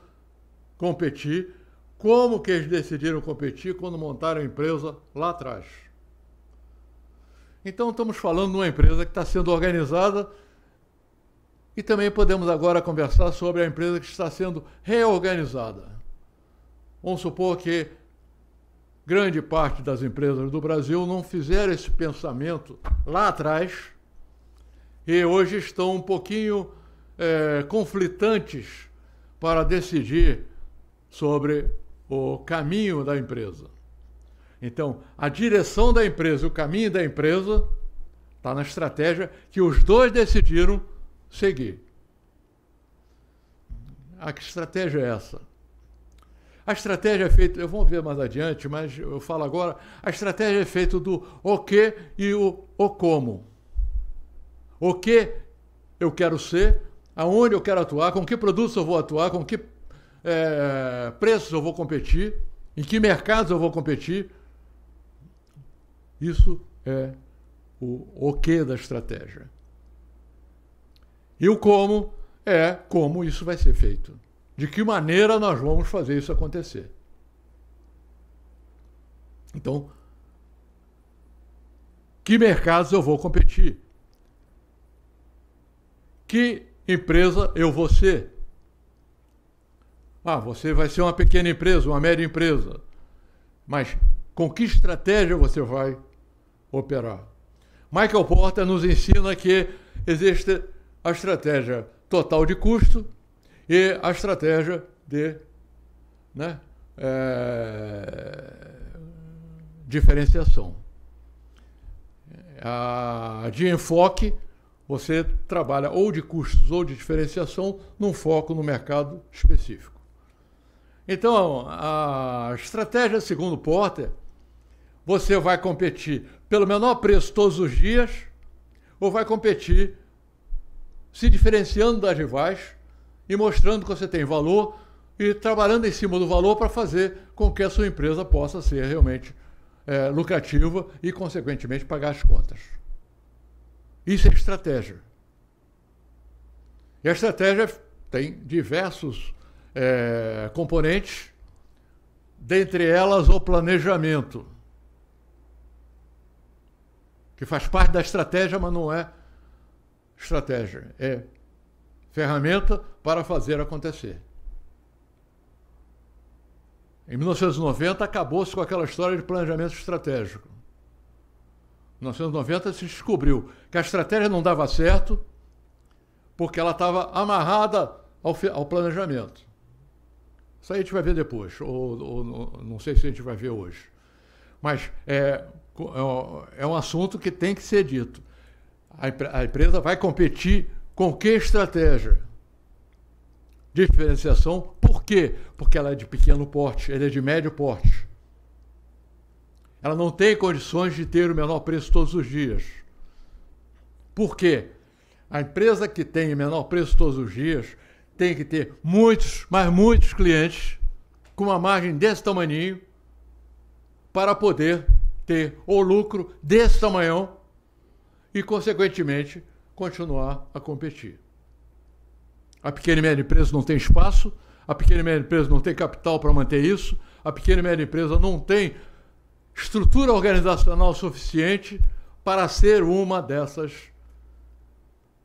competir, como que eles decidiram competir quando montaram a empresa lá atrás. Então, estamos falando de uma empresa que está sendo organizada e também podemos agora conversar sobre a empresa que está sendo reorganizada. Vamos supor que grande parte das empresas do Brasil não fizeram esse pensamento lá atrás e hoje estão um pouquinho é, conflitantes para decidir sobre o caminho da empresa. Então, a direção da empresa, o caminho da empresa, está na estratégia que os dois decidiram seguir. A que estratégia é essa? A estratégia é feita, eu vou ver mais adiante, mas eu falo agora, a estratégia é feita do o que e o o como. O que eu quero ser, aonde eu quero atuar, com que produtos eu vou atuar, com que é, preços eu vou competir, em que mercados eu vou competir. Isso é o o que da estratégia. E o como é como isso vai ser feito de que maneira nós vamos fazer isso acontecer. Então, que mercados eu vou competir? Que empresa eu vou ser? Ah, você vai ser uma pequena empresa, uma média empresa. Mas com que estratégia você vai operar? Michael Porter nos ensina que existe a estratégia total de custo, e a estratégia de né, é, diferenciação. A, de enfoque, você trabalha ou de custos ou de diferenciação num foco no mercado específico. Então, a estratégia segundo Porter, você vai competir pelo menor preço todos os dias ou vai competir se diferenciando das rivais e mostrando que você tem valor e trabalhando em cima do valor para fazer com que a sua empresa possa ser realmente é, lucrativa e, consequentemente, pagar as contas. Isso é estratégia. E a estratégia tem diversos é, componentes, dentre elas o planejamento, que faz parte da estratégia, mas não é estratégia, é ferramenta para fazer acontecer. Em 1990, acabou-se com aquela história de planejamento estratégico. Em 1990, se descobriu que a estratégia não dava certo porque ela estava amarrada ao, ao, planejamento. Isso aí a gente vai ver depois, ou, ou, não sei se a gente vai ver hoje. Mas é, é, é um assunto que tem que ser dito. a, a empresa vai competir com que estratégia? Diferenciação. Por quê? Porque ela é de pequeno porte, ela é de médio porte. Ela não tem condições de ter o menor preço todos os dias. Por quê? A empresa que tem o menor preço todos os dias tem que ter muitos, mas muitos clientes com uma margem desse tamanho para poder ter o lucro desse tamanho e, consequentemente, continuar a competir. A pequena e média empresa não tem espaço, a pequena e média empresa não tem capital para manter isso, a pequena e média empresa não tem estrutura organizacional suficiente para ser uma dessas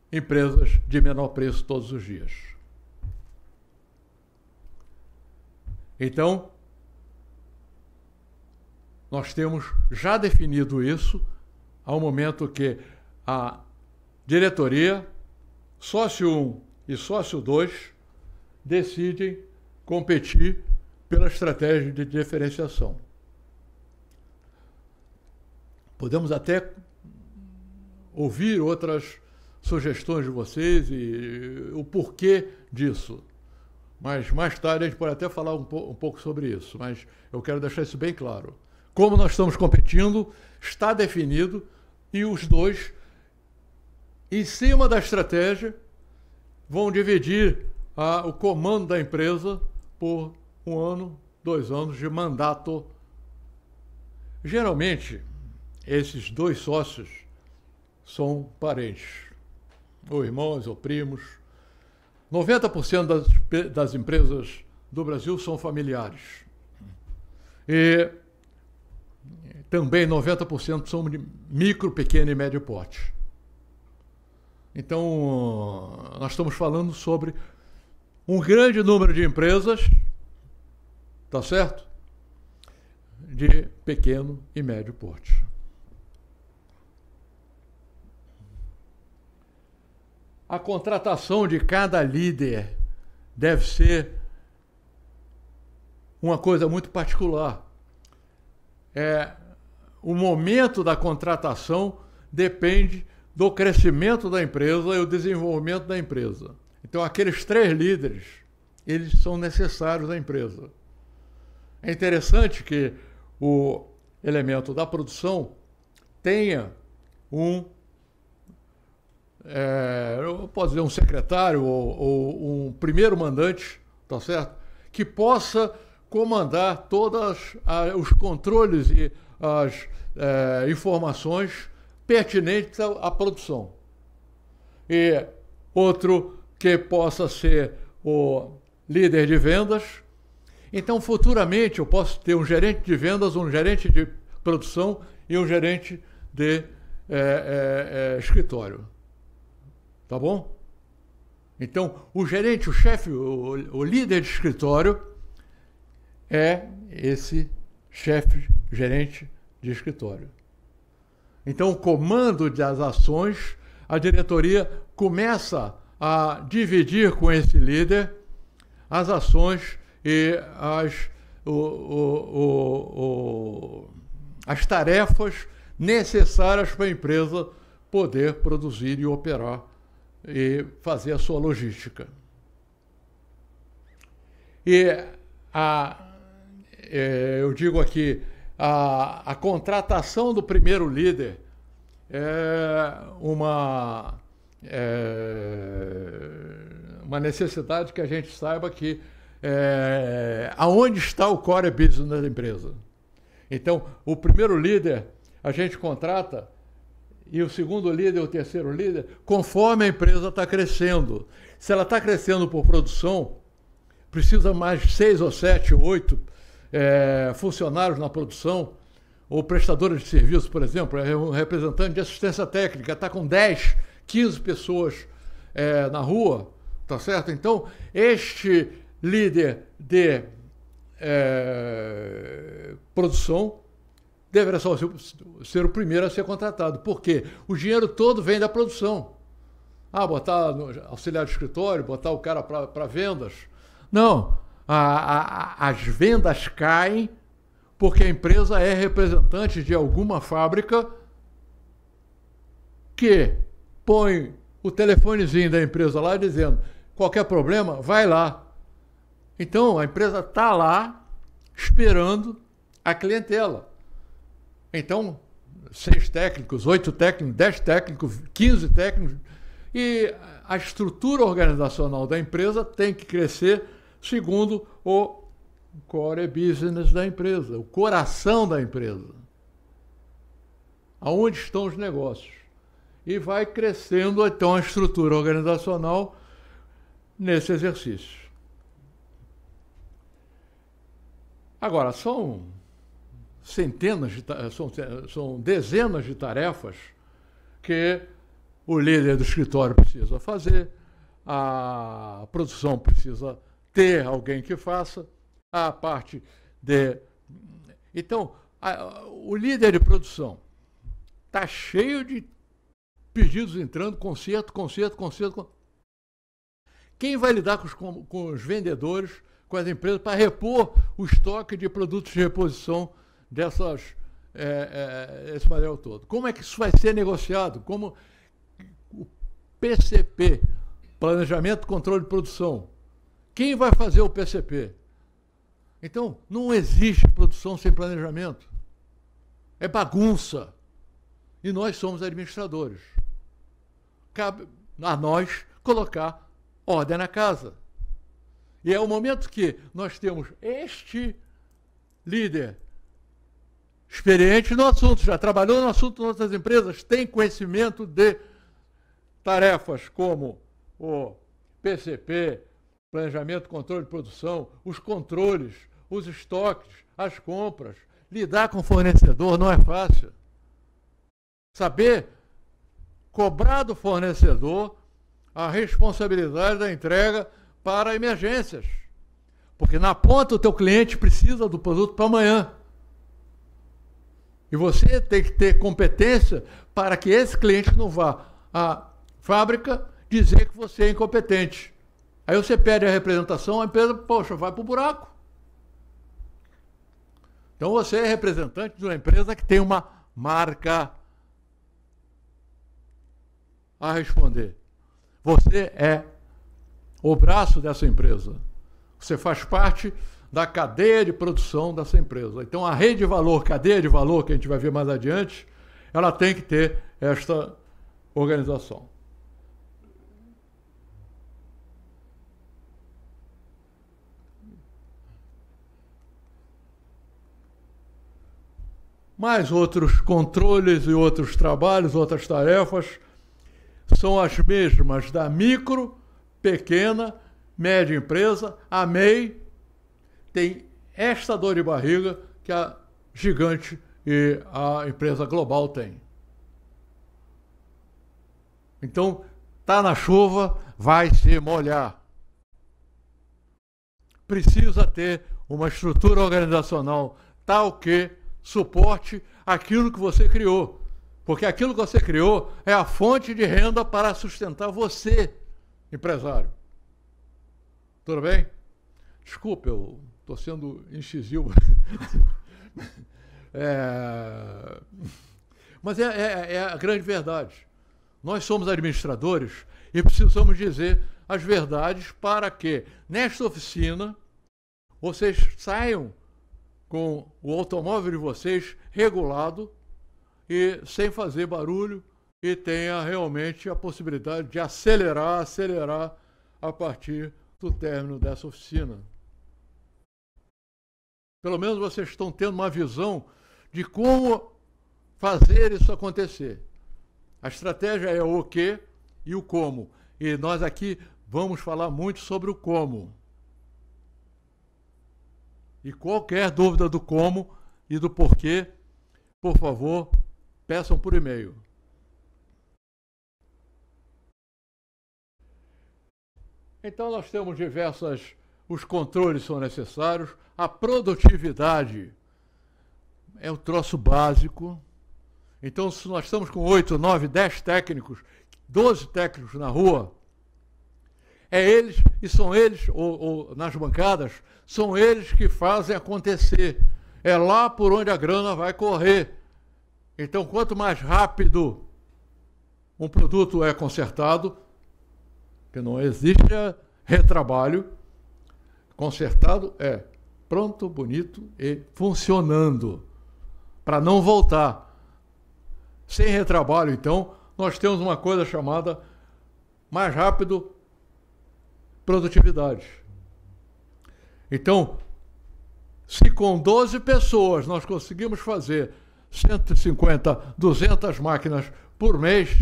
empresas de menor preço todos os dias. Então, nós temos já definido isso ao momento que a diretoria, sócio 1 e sócio 2 decidem competir pela estratégia de diferenciação. Podemos até ouvir outras sugestões de vocês e o porquê disso. Mas mais tarde a gente pode até falar um, po um pouco sobre isso, mas eu quero deixar isso bem claro. Como nós estamos competindo, está definido e os dois em cima da estratégia, vão dividir a, ah, o comando da empresa por um ano, dois anos de mandato. Geralmente, esses dois sócios são parentes, ou irmãos ou primos. 90% das, das empresas do Brasil são familiares. E também 90% são de micro, pequeno e médio porte. Então, nós estamos falando sobre um grande número de empresas, tá certo? De pequeno e médio porte. A contratação de cada líder deve ser uma coisa muito particular. É, o momento da contratação depende do crescimento da empresa e o desenvolvimento da empresa. Então, aqueles três líderes, eles são necessários à empresa. É interessante que o elemento da produção tenha um, é, eu posso dizer, um secretário ou, ou um primeiro mandante, tá certo? Que possa comandar todos os controles e as é, informações pertinentes à produção. E outro que possa ser o líder de vendas. Então, futuramente, eu posso ter um gerente de vendas, um gerente de produção e um gerente de é, é, é, escritório. Tá bom? Então, o gerente, o chefe, o, o líder de escritório é esse chefe, gerente de escritório. Então, o comando das ações, a diretoria começa a dividir com esse líder as ações e as, o, o, o, as tarefas necessárias para a empresa poder produzir e operar e fazer a sua logística. E a, é, eu digo aqui, a, a contratação do primeiro líder é uma, é uma necessidade que a gente saiba que é, aonde está o core business da empresa. Então, o primeiro líder a gente contrata e o segundo líder, o terceiro líder, conforme a empresa está crescendo. Se ela está crescendo por produção, precisa mais seis ou sete, oito é, funcionários na produção ou prestadores de serviço, por exemplo, é um representante de assistência técnica, está com 10, 15 pessoas é, na rua, tá certo? Então, este líder de é, produção deverá ser o primeiro a ser contratado, porque o dinheiro todo vem da produção. Ah, botar auxiliar de escritório, botar o cara para vendas. Não, a, a, as vendas caem porque a empresa é representante de alguma fábrica que põe o telefonezinho da empresa lá dizendo: qualquer problema, vai lá. Então a empresa está lá esperando a clientela. Então, seis técnicos, oito técnicos, dez técnicos, quinze técnicos. E a estrutura organizacional da empresa tem que crescer Segundo, o core business da empresa, o coração da empresa. Aonde estão os negócios? E vai crescendo então a estrutura organizacional nesse exercício. Agora, são centenas, de, são, são dezenas de tarefas que o líder do escritório precisa fazer, a produção precisa ter alguém que faça, a parte de. Então, a, o líder de produção está cheio de pedidos entrando, concerto, concerto, concerto. Quem vai lidar com os, com, com os vendedores, com as empresas, para repor o estoque de produtos de reposição dessas, é, é, esse material todo? Como é que isso vai ser negociado? Como o PCP, Planejamento, Controle de Produção, quem vai fazer o PCP? Então, não existe produção sem planejamento. É bagunça. E nós somos administradores. Cabe a nós colocar ordem na casa. E é o momento que nós temos este líder experiente no assunto, já trabalhou no assunto em outras empresas, tem conhecimento de tarefas como o PCP, planejamento, controle de produção, os controles, os estoques, as compras. Lidar com fornecedor não é fácil. Saber cobrar do fornecedor a responsabilidade da entrega para emergências. Porque na ponta o teu cliente precisa do produto para amanhã. E você tem que ter competência para que esse cliente não vá à fábrica dizer que você é incompetente. Aí você pede a representação, a empresa, poxa, vai para o buraco. Então você é representante de uma empresa que tem uma marca a responder. Você é o braço dessa empresa. Você faz parte da cadeia de produção dessa empresa. Então a rede de valor, cadeia de valor, que a gente vai ver mais adiante, ela tem que ter esta organização. mais outros controles e outros trabalhos, outras tarefas, são as mesmas da micro, pequena, média empresa, a MEI, tem esta dor de barriga que a gigante e a empresa global tem. Então, tá na chuva, vai se molhar. Precisa ter uma estrutura organizacional tal que suporte aquilo que você criou. Porque aquilo que você criou é a fonte de renda para sustentar você, empresário. Tudo bem? Desculpa, eu estou sendo incisivo. *laughs* é... Mas é, é, é a grande verdade. Nós somos administradores e precisamos dizer as verdades para que, nesta oficina, vocês saiam com o automóvel de vocês regulado e sem fazer barulho e tenha realmente a possibilidade de acelerar, acelerar a partir do término dessa oficina. Pelo menos vocês estão tendo uma visão de como fazer isso acontecer. A estratégia é o que e o como. E nós aqui vamos falar muito sobre o como. E qualquer dúvida do como e do porquê, por favor, peçam por e-mail. Então nós temos diversas os controles são necessários, a produtividade é um troço básico. Então, se nós estamos com 8, 9, 10 técnicos, 12 técnicos na rua, é eles e são eles, ou, ou, nas bancadas, são eles que fazem acontecer. É lá por onde a grana vai correr. Então, quanto mais rápido um produto é consertado, que não existe retrabalho, consertado é pronto, bonito e funcionando, para não voltar. Sem retrabalho, então, nós temos uma coisa chamada mais rápido produtividade. Então, se com 12 pessoas nós conseguimos fazer 150, 200 máquinas por mês,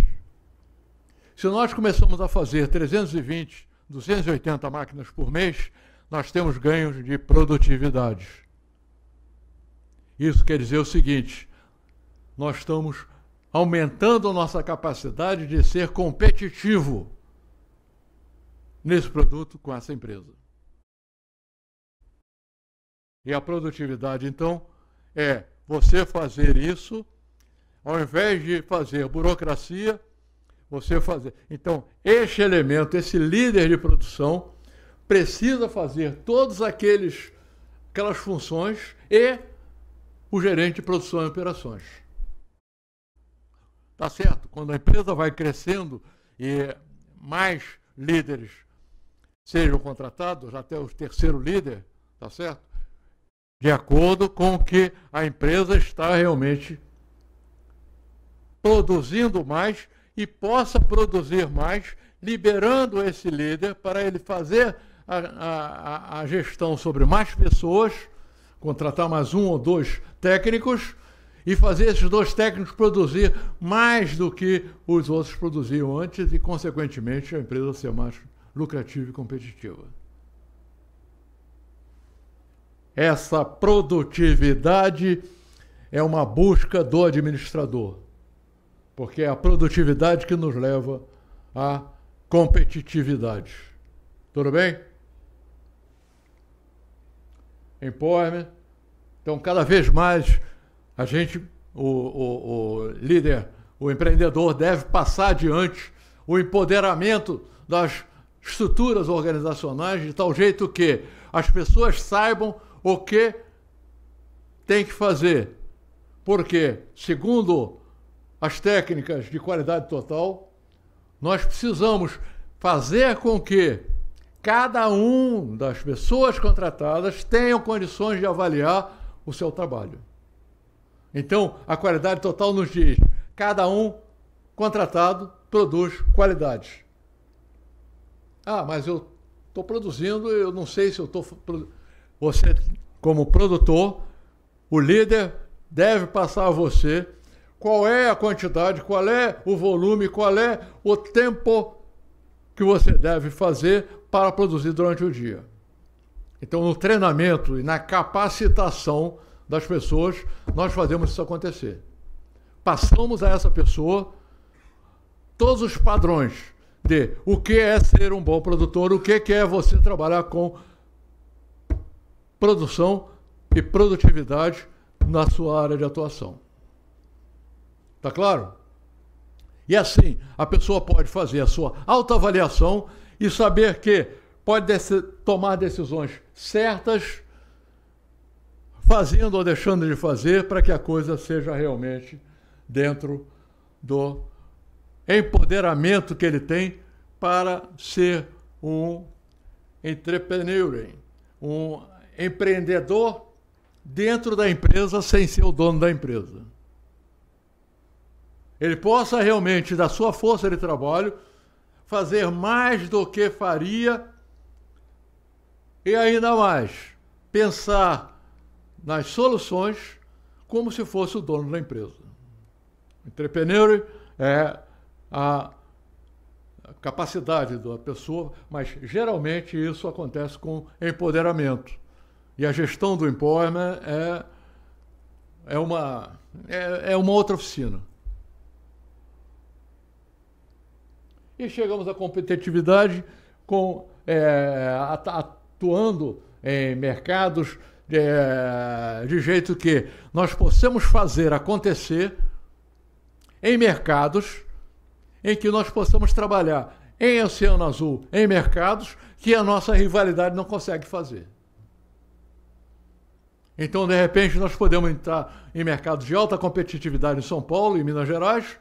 se nós começamos a fazer 320, 280 máquinas por mês, nós temos ganhos de produtividade. Isso quer dizer o seguinte: nós estamos aumentando nossa capacidade de ser competitivo nesse produto com essa empresa. E a produtividade, então, é você fazer isso, ao invés de fazer burocracia, você fazer. Então, este elemento, esse líder de produção, precisa fazer todos aqueles aquelas funções e o gerente de produção e operações. Tá certo? Quando a empresa vai crescendo e mais líderes sejam contratados, até o terceiro líder, tá certo? De acordo com o que a empresa está realmente produzindo mais e possa produzir mais, liberando esse líder para ele fazer a, a, a gestão sobre mais pessoas, contratar mais um ou dois técnicos e fazer esses dois técnicos produzir mais do que os outros produziam antes e, consequentemente, a empresa ser mais lucrativa e competitiva. Essa produtividade é uma busca do administrador, porque é a produtividade que nos leva à competitividade. Tudo bem? Informe. Então, cada vez mais a gente, o, o, o líder, o empreendedor deve passar adiante o empoderamento das estruturas organizacionais de tal jeito que as pessoas saibam o que tem que fazer. Porque, segundo as técnicas de qualidade total, nós precisamos fazer com que cada um das pessoas contratadas tenham condições de avaliar o seu trabalho. Então, a qualidade total nos diz: cada um contratado produz qualidades. Ah, mas eu estou produzindo, eu não sei se eu estou. Você, como produtor, o líder deve passar a você qual é a quantidade, qual é o volume, qual é o tempo que você deve fazer para produzir durante o dia. Então, no treinamento e na capacitação das pessoas, nós fazemos isso acontecer. Passamos a essa pessoa todos os padrões de o que é ser um bom produtor, o que é você trabalhar com produção e produtividade na sua área de atuação. Tá claro? E assim, a pessoa pode fazer a sua autoavaliação e saber que pode tomar decisões certas, fazendo ou deixando de fazer, para que a coisa seja realmente dentro do empoderamento que ele tem para ser um entrepreneur, um empreendedor dentro da empresa sem ser o dono da empresa. Ele possa realmente, da sua força de trabalho, fazer mais do que faria e ainda mais pensar nas soluções como se fosse o dono da empresa. Entrepreneur é a capacidade da pessoa, mas geralmente isso acontece com empoderamento. E a gestão do empowerment é, é, uma, é, é uma outra oficina. E chegamos à competitividade com, é, atuando em mercados é, de jeito que nós possamos fazer acontecer em mercados em que nós possamos trabalhar em Oceano Azul, em mercados, que a nossa rivalidade não consegue fazer. Então, de repente, nós podemos entrar em mercados de alta competitividade em São Paulo e Minas Gerais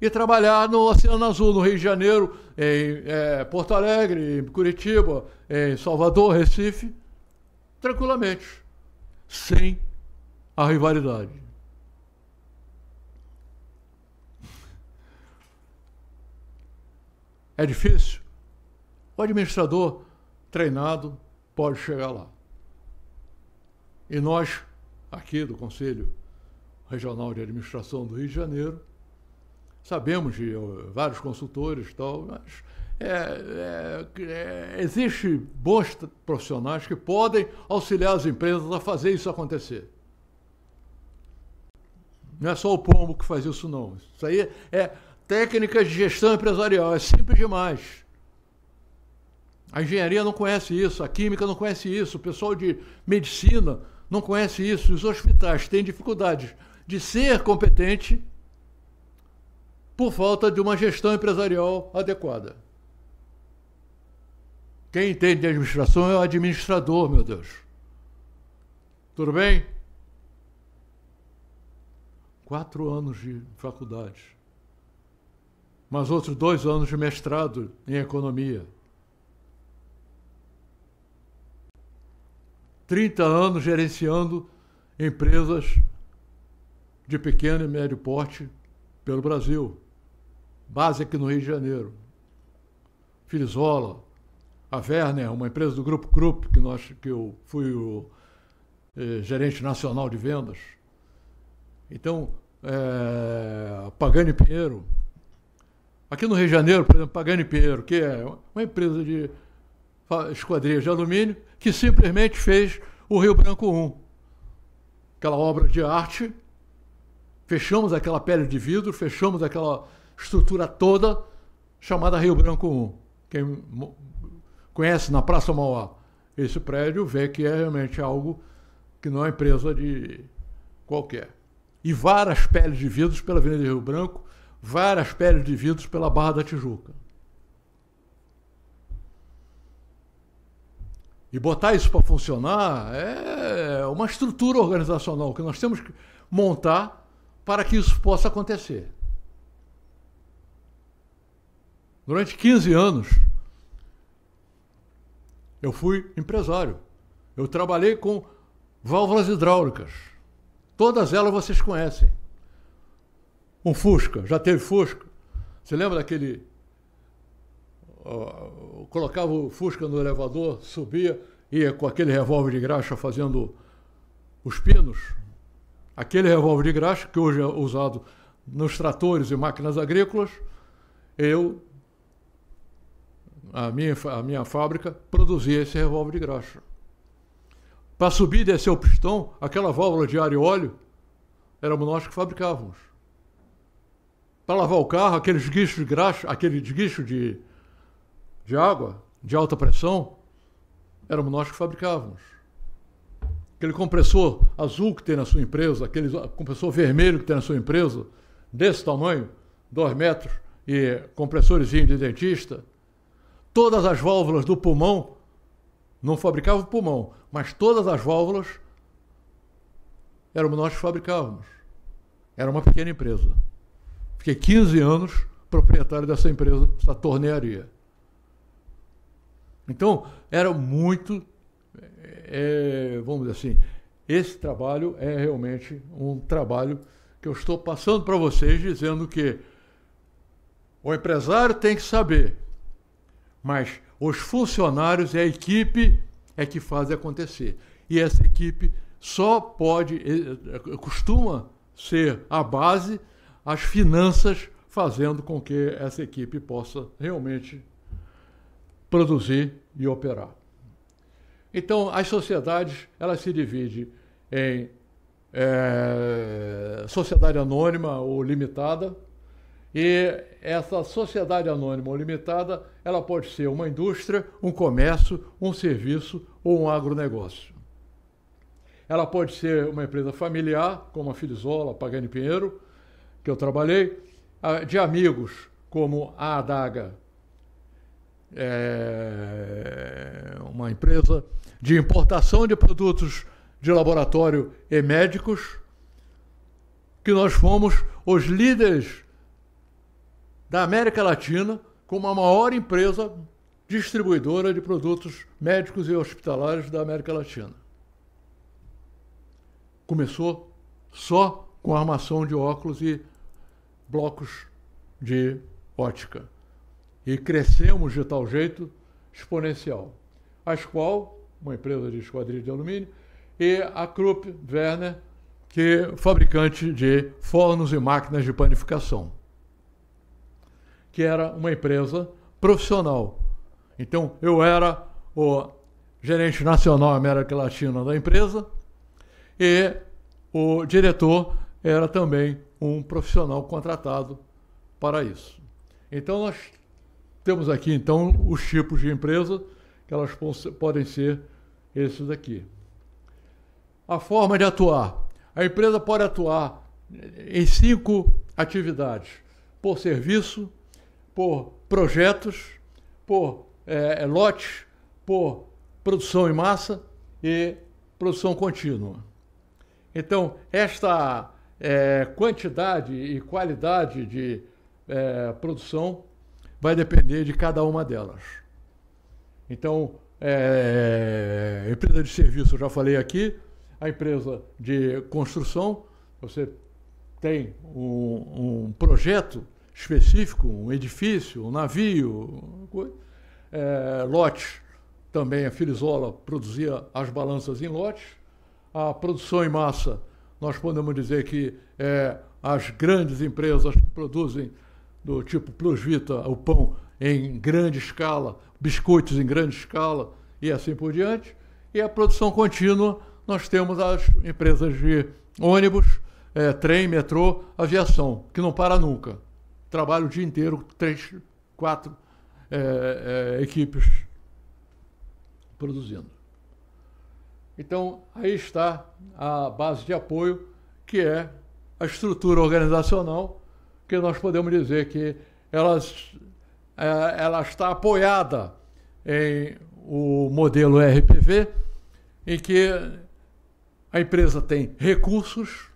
e trabalhar no Oceano Azul, no Rio de Janeiro, em é, Porto Alegre, em Curitiba, em Salvador, Recife, tranquilamente, sem a rivalidade. É difícil? O administrador treinado pode chegar lá. E nós, aqui do Conselho Regional de Administração do Rio de Janeiro, sabemos de eh, vários consultores e tal, mas é, é, é, existe bons profissionais que podem auxiliar as empresas a fazer isso acontecer. Não é só o pombo que faz isso, não. Isso aí é técnicas de gestão empresarial. É simples demais. A engenharia não conhece isso, a química não conhece isso, o pessoal de medicina não conhece isso, os hospitais têm dificuldades de ser competente por falta de uma gestão empresarial adequada. Quem entende de administração é o administrador, meu Deus. Tudo bem? Quatro anos de faculdade mais outros dois anos de mestrado em economia. 30 anos gerenciando empresas de pequeno e médio porte pelo Brasil. Base aqui no Rio de Janeiro. Filizola, a Werner, uma empresa do Grupo Krupp, que, nós, que eu fui o eh, gerente nacional de vendas. Então, eh, Pagani Pinheiro, Aqui no Rio de Janeiro, por exemplo, Pagani Pinheiro, que é uma empresa de esquadrias de alumínio, que simplesmente fez o Rio Branco 1. Aquela obra de arte, fechamos aquela pele de vidro, fechamos aquela estrutura toda chamada Rio Branco 1. Quem conhece na Praça Mauá esse prédio vê que é realmente algo que não é empresa de qualquer. E várias peles de vidros pela Avenida Rio Branco, várias peles de vidros pela Barra da Tijuca. E botar isso para funcionar é uma estrutura organizacional que nós temos que montar para que isso possa acontecer. Durante 15 anos, eu fui empresário. Eu trabalhei com válvulas hidráulicas. Todas elas vocês conhecem. Um Fusca, já teve Fusca. Você lembra daquele. Uh, colocava o Fusca no elevador, subia, ia com aquele revólver de graxa fazendo os pinos. Aquele revólver de graxa, que hoje é usado nos tratores e máquinas agrícolas, eu, a minha, a minha fábrica, produzia esse revólver de graxa. Para subir e descer o pistão, aquela válvula de ar e óleo, éramos nós que fabricávamos para lavar o carro, aqueles guichos de graxa, aquele de, de água de alta pressão, éramos nós que fabricávamos. Aquele compressor azul que tem na sua empresa, aquele compressor vermelho que tem na sua empresa, desse tamanho, 2 metros, e compressorzinho de dentista, todas as válvulas do pulmão, não fabricava o pulmão, mas todas as válvulas éramos nós que fabricávamos. Era uma pequena empresa. Fiquei 15 anos proprietário dessa empresa, dessa tornearia. Então, era muito, é, é, vamos dizer assim, esse trabalho é realmente um trabalho que eu estou passando para vocês, dizendo que o empresário tem que saber, mas os funcionários e a equipe é que fazem acontecer. E essa equipe só pode, é, é, costuma ser a base as finanças, fazendo com que essa equipe possa realmente produzir e operar. Então, as sociedades elas se dividem em é, sociedade anônima ou limitada, e essa sociedade anônima ou limitada, ela pode ser uma indústria, um comércio, um serviço ou um agronegócio. Ela pode ser uma empresa familiar, como a Filizola, Pagani Pinheiro, que eu trabalhei, ah, de amigos como a Adaga, é uma empresa de importação de produtos de laboratório e médicos, que nós fomos os líderes da América Latina como a maior empresa distribuidora de produtos médicos e hospitalares da América Latina. Começou só com a armação de óculos e blocos de ótica. E crescemos de tal jeito exponencial. A Esqual, uma empresa de esquadrilha de alumínio, e a Krupp Werner, que é fabricante de fornos e máquinas de panificação, que era uma empresa profissional. Então, eu era o gerente nacional América Latina da empresa e o diretor era também um profissional contratado para isso. Então, nós temos aqui, então, os tipos de empresa que elas podem ser esses aqui. A forma de atuar. A empresa pode atuar em cinco atividades: por serviço, por projetos, por é, é lotes, por produção em massa e produção contínua. Então, esta é, quantidade e qualidade de é, produção vai depender de cada uma delas. Então, é, empresa de serviço, eu já falei aqui, a empresa de construção, você tem um, um projeto específico, um edifício, um navio, é, lote, também a Filizola produzia as balanças em lotes, a produção em massa nós podemos dizer que é, as grandes empresas produzem do tipo Plus Vita, o pão em grande escala, biscoitos em grande escala e assim por diante. E a produção contínua, nós temos as empresas de ônibus, é, trem, metrô, aviação, que não para nunca. trabalho o dia inteiro, três, quatro é, é, equipes produzindo. Então, aí está a base de apoio, que é a estrutura organizacional, que nós podemos dizer que elas, é, ela está apoiada em o modelo RPV, em que a empresa tem recursos,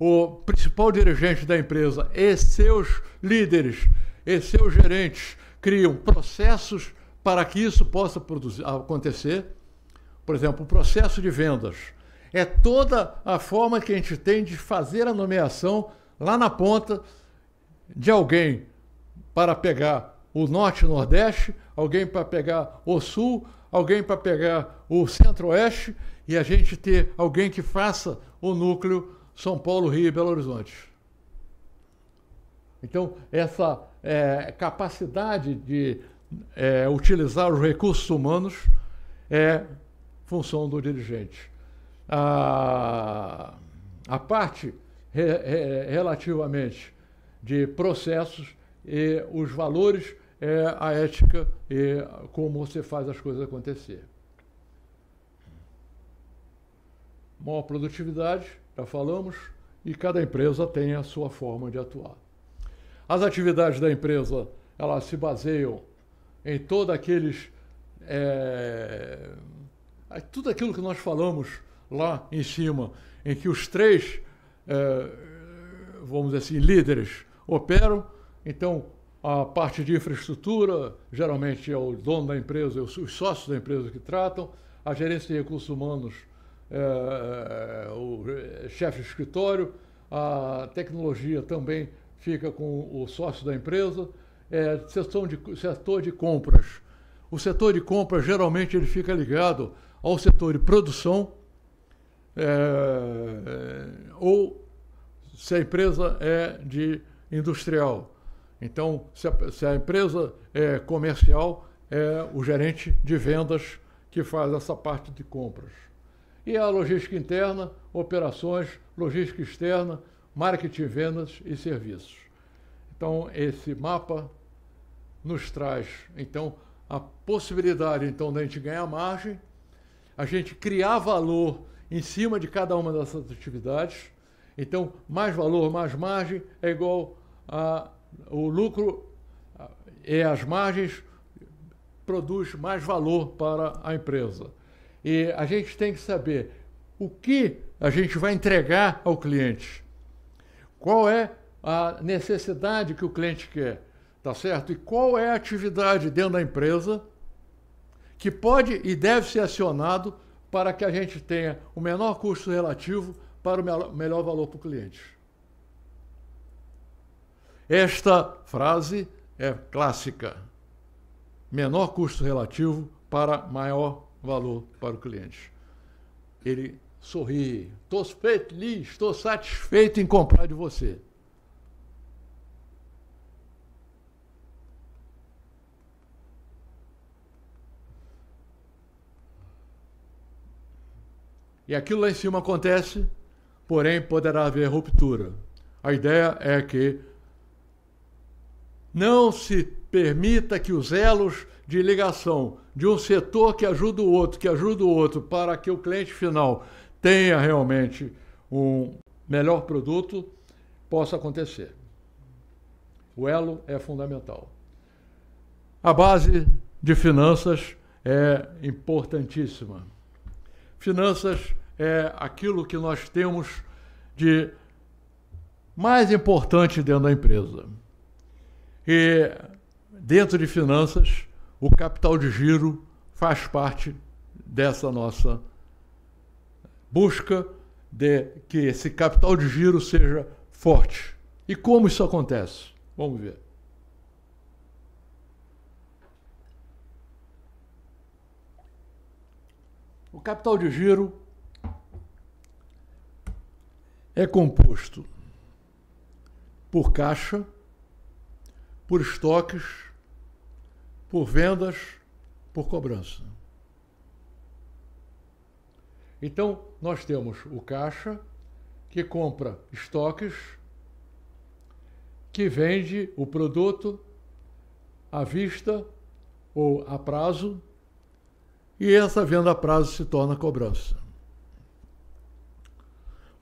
o principal dirigente da empresa e seus líderes e seus gerentes criam processos para que isso possa produzir, acontecer. Por exemplo, o processo de vendas. É toda a forma que a gente tem de fazer a nomeação lá na ponta de alguém para pegar o norte e nordeste, alguém para pegar o sul, alguém para pegar o centro-oeste e a gente ter alguém que faça o núcleo São Paulo, Rio e Belo Horizonte. Então, essa é, capacidade de é, utilizar os recursos humanos é função do dirigente. A, a parte re, re, relativamente de processos e os valores é a ética e como você faz as coisas acontecer. Maior produtividade, já falamos, e cada empresa tem a sua forma de atuar. As atividades da empresa, elas se baseiam em todos aqueles é, tudo aquilo que nós falamos lá em cima, em que os três, é, vamos dizer assim, líderes operam, então a parte de infraestrutura, geralmente é o dono da empresa, é os sócios da empresa que tratam, a gerência de recursos humanos, é, é o é, chefe de escritório, a tecnologia também fica com o sócio da empresa, é, setor, de, setor de compras. O setor de compras, geralmente, ele fica ligado ao setor de produção, é, é, ou se a empresa é de industrial. Então, se a, se a empresa é comercial, é o gerente de vendas que faz essa parte de compras. E a logística interna, operações, logística externa, marketing, vendas e serviços. Então, esse mapa nos traz, então, a possibilidade, então, da gente ganhar margem a gente criar valor em cima de cada uma dessas atividades. Então, mais valor, mais margem é igual a o lucro e é as margens produz mais valor para a empresa. E a gente tem que saber o que a gente vai entregar ao cliente. Qual é a necessidade que o cliente quer, tá certo? E qual é a atividade dentro da empresa que pode e deve ser acionado para que a gente tenha o menor custo relativo para o melhor valor para o cliente. Esta frase é clássica. Menor custo relativo para maior valor para o cliente. Ele sorri. Estou feliz, estou satisfeito em comprar de você. E aquilo lá em cima acontece, porém poderá haver ruptura. A ideia é que não se permita que os elos de ligação de um setor que ajuda o outro, que ajuda o outro, para que o cliente final tenha realmente um melhor produto, possa acontecer. O elo é fundamental. A base de finanças é importantíssima. Finanças é aquilo que nós temos de mais importante dentro da empresa. E dentro de finanças, o capital de giro faz parte dessa nossa busca de que esse capital de giro seja forte. E como isso acontece? Vamos ver. O capital de giro é composto por caixa, por estoques, por vendas, por cobrança. Então, nós temos o caixa que compra estoques, que vende o produto à vista ou a prazo e essa venda a prazo se torna cobrança.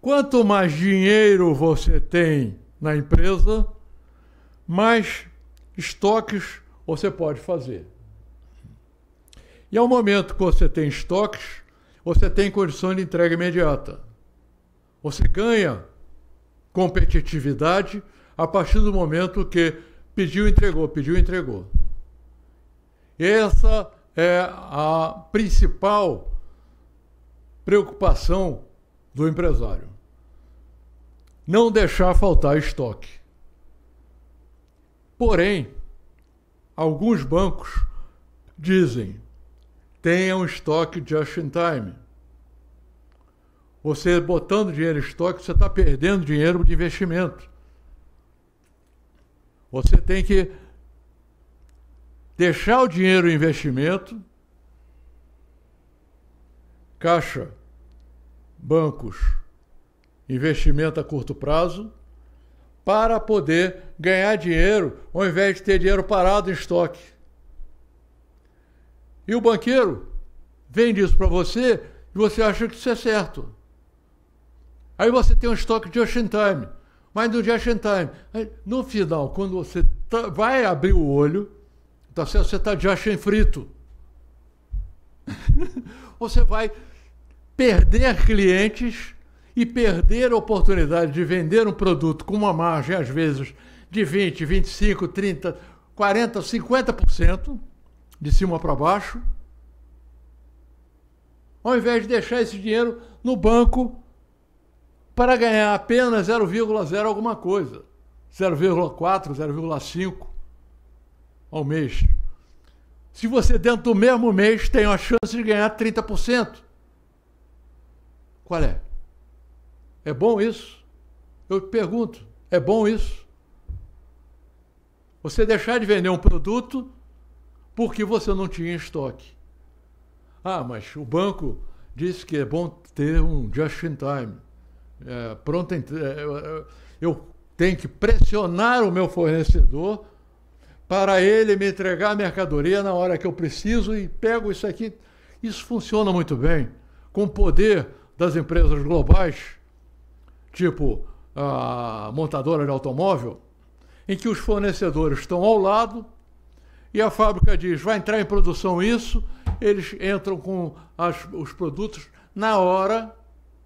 Quanto mais dinheiro você tem na empresa, mais estoques você pode fazer. E ao momento que você tem estoques, você tem condição de entrega imediata. Você ganha competitividade a partir do momento que pediu, entregou, pediu, entregou. Essa é a principal preocupação do empresário. Não deixar faltar estoque. Porém, alguns bancos dizem: tenha um estoque just in time. Você botando dinheiro em estoque, você está perdendo dinheiro de investimento. Você tem que deixar o dinheiro em investimento, caixa, bancos, investimento a curto prazo, para poder ganhar dinheiro ao invés de ter dinheiro parado em estoque. E o banqueiro vende isso para você e você acha que isso é certo. Aí você tem um estoque de just time, mas no just in time. Aí, no final, quando você tá, vai abrir o olho, Tá certo? Você está de achem frito. *laughs* Você vai perder clientes e perder a oportunidade de vender um produto com uma margem, às vezes, de 20, 25, 30, 40, 50%, de cima para baixo, ao invés de deixar esse dinheiro no banco para ganhar apenas 0,0 alguma coisa, 0,4, 0,5 ao mês. Se você, dentro do mesmo mês, tem uma chance de ganhar 30%, qual é? É bom isso? Eu te pergunto, é bom isso? Você deixar de vender um produto porque você não tinha estoque. Ah, mas o banco disse que é bom ter um just in time. É, pronto, é, eu tenho que pressionar o meu fornecedor para ele me entregar a mercadoria na hora que eu preciso e pego isso aqui. Isso funciona muito bem com o poder das empresas globais, tipo a montadora de automóvel, em que os fornecedores estão ao lado e a fábrica diz: vai entrar em produção isso, eles entram com as, os produtos na hora,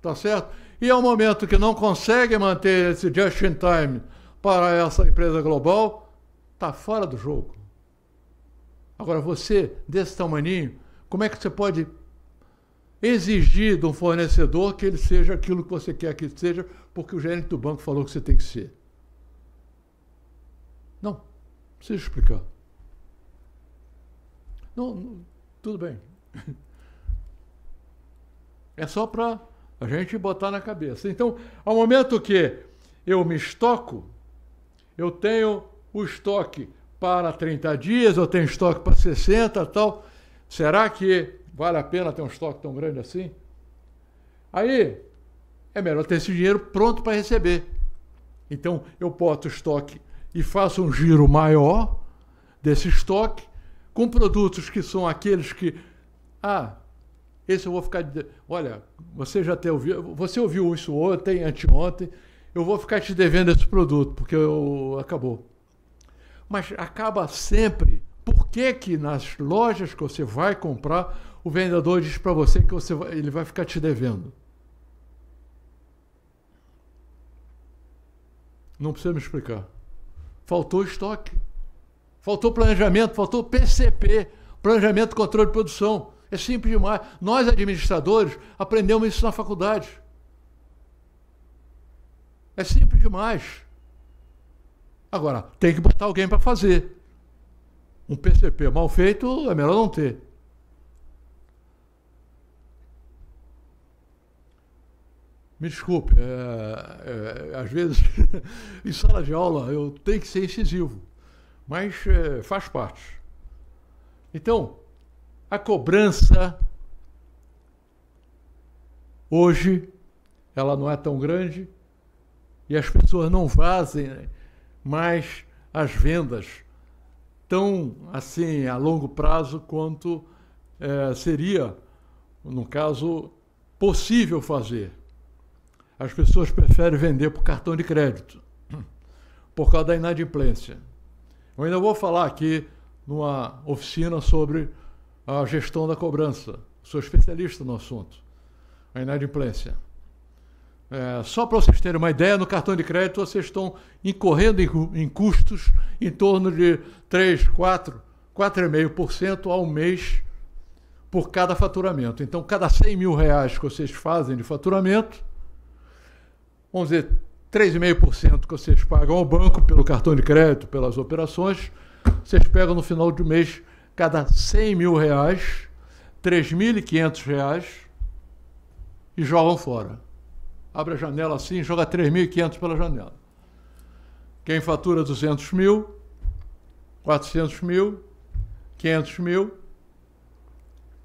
tá certo? E ao é momento que não conseguem manter esse just in time para essa empresa global, está fora do jogo. Agora, você, desse tamanho, como é que você pode exigir de um fornecedor que ele seja aquilo que você quer que ele seja, porque o gerente do banco falou que você tem que ser? Não, precisa explicar. Não, não tudo bem. *laughs* É só para a gente botar na cabeça. Então, ao momento que eu me estoco, eu tenho o estoque para 30 dias, eu tenho estoque para 60 tal. Será que vale a pena ter um estoque tão grande assim? Aí é melhor ter esse dinheiro pronto para receber. Então eu boto o estoque e faço um giro maior desse estoque com produtos que são aqueles que. Ah, esse eu vou ficar. Olha, você já te ouviu, você ouviu isso ontem, anteontem. Eu vou ficar te devendo esse produto, porque eu... acabou mas acaba sempre. Por que, que nas lojas que você vai comprar, o vendedor diz para você que você vai, ele vai ficar te devendo? Não precisa me explicar. Faltou estoque. Faltou planejamento, faltou PCP, planejamento, controle de produção. É simples demais. Nós, administradores, aprendemos isso na faculdade. É simples demais. Agora, tem que botar alguém para fazer. Um PCP mal feito é melhor não ter. Me desculpe, é, é, às vezes *laughs* em sala de aula eu tenho que ser incisivo, mas é, faz parte. Então, a cobrança hoje ela não é tão grande e as pessoas não fazem né? mas as vendas tão assim a longo prazo quanto é, seria, no caso, possível fazer. As pessoas preferem vender por cartão de crédito, por causa da inadimplência. Eu ainda vou falar aqui numa oficina sobre a gestão da cobrança. Sou especialista no assunto, a inadimplência. É, só para vocês terem uma ideia, no cartão de crédito vocês estão incorrendo em, em custos em torno de 3, 4, 4,5% ao mês por cada faturamento. Então, cada 100 mil reais que vocês fazem de faturamento, vamos dizer, 3,5% que vocês pagam ao banco pelo cartão de crédito, pelas operações, vocês pegam no final de mês, cada 100 mil reais, 3.500 reais e jogam fora abre a janela assim, joga 3.500 pela janela. Quem fatura 200 mil, 400 mil, 500 mil,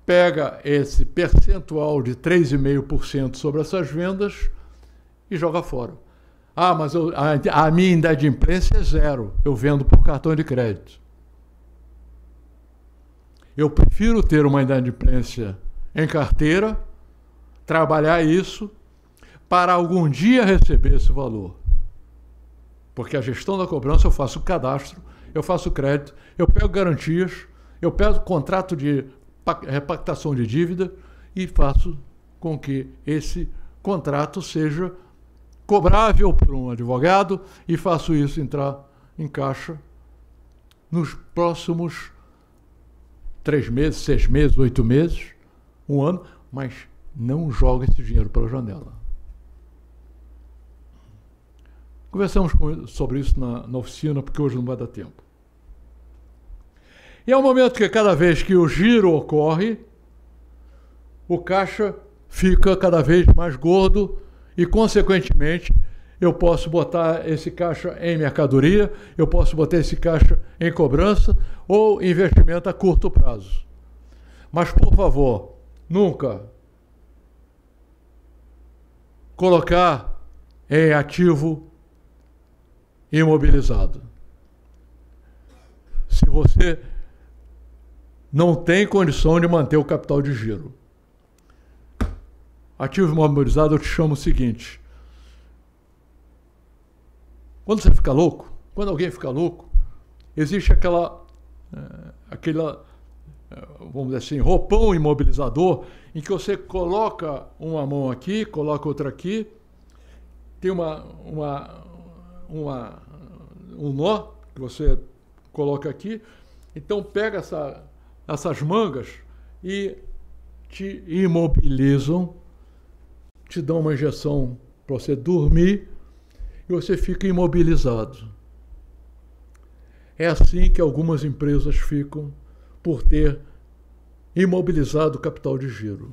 pega esse percentual de 3,5% sobre essas vendas e joga fora. Ah, mas eu, a, a minha inadimplência é zero, eu vendo por cartão de crédito. Eu prefiro ter uma inadimplência em carteira, trabalhar isso para algum dia receber esse valor. Porque a gestão da cobrança eu faço o cadastro, eu faço o crédito, eu pego garantias, eu pego contrato de repactação de dívida e faço com que esse contrato seja cobrável por um advogado e faço isso entrar em caixa nos próximos três meses, seis meses, oito meses, um ano, mas não joga esse dinheiro pela janela. Conversamos com, sobre isso na, na oficina, porque hoje não vai dar tempo. E é um momento que cada vez que o giro ocorre, o caixa fica cada vez mais gordo e, consequentemente, eu posso botar esse caixa em mercadoria, eu posso botar esse caixa em cobrança ou investimento a curto prazo. Mas, por favor, nunca colocar em ativo imobilizado. Se você não tem condição de manter o capital de giro. Ativo imobilizado, eu te chamo o seguinte. Quando você fica louco, quando alguém fica louco, existe aquela, eh, aquela eh, vamos dizer assim, roupão imobilizador, em que você coloca uma mão aqui, coloca outra aqui, tem uma, uma, uma, um nó que você coloca aqui. Então pega essa, essas mangas e te imobilizam, te dão uma injeção para você dormir e você fica imobilizado. É assim que algumas empresas ficam por ter imobilizado o capital de giro.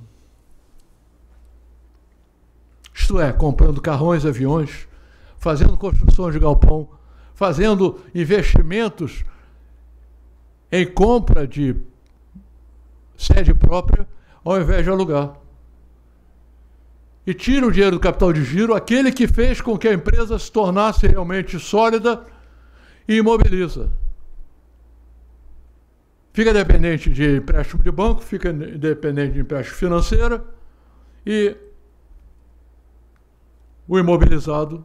Isto é, comprando carrões, aviões, fazendo construção de galpão, fazendo investimentos em compra de sede própria, ao invés de alugar. E tira o dinheiro do capital de giro, aquele que fez com que a empresa se tornasse realmente sólida e imobiliza. Fica dependente de empréstimo de banco, fica dependente de empréstimo financeiro e o imobilizado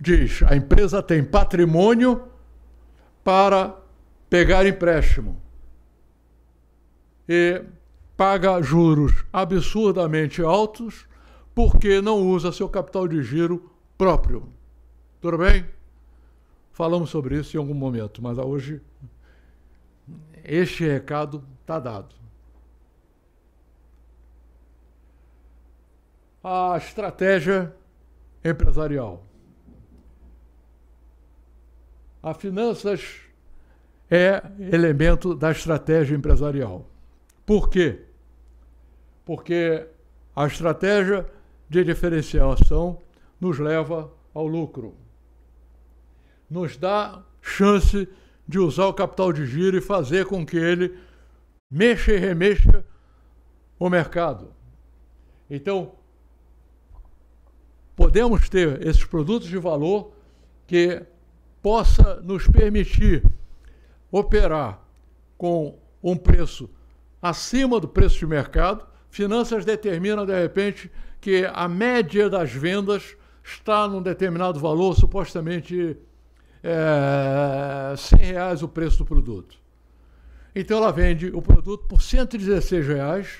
diz: a empresa tem patrimônio para pegar empréstimo e paga juros absurdamente altos porque não usa seu capital de giro próprio. Tudo bem? Falamos sobre isso em algum momento, mas hoje este recado está dado. A estratégia empresarial. A finanças é elemento da estratégia empresarial. Por quê? Porque a estratégia de diferenciação nos leva ao lucro. Nos dá chance de usar o capital de giro e fazer com que ele mexa e remexa o mercado. Então, podemos ter esses produtos de valor que possa nos permitir operar com um preço acima do preço de mercado. Finanças determina, de repente, que a média das vendas está num determinado valor, supostamente é, 100 reais o preço do produto. Então ela vende o produto por 116 reais,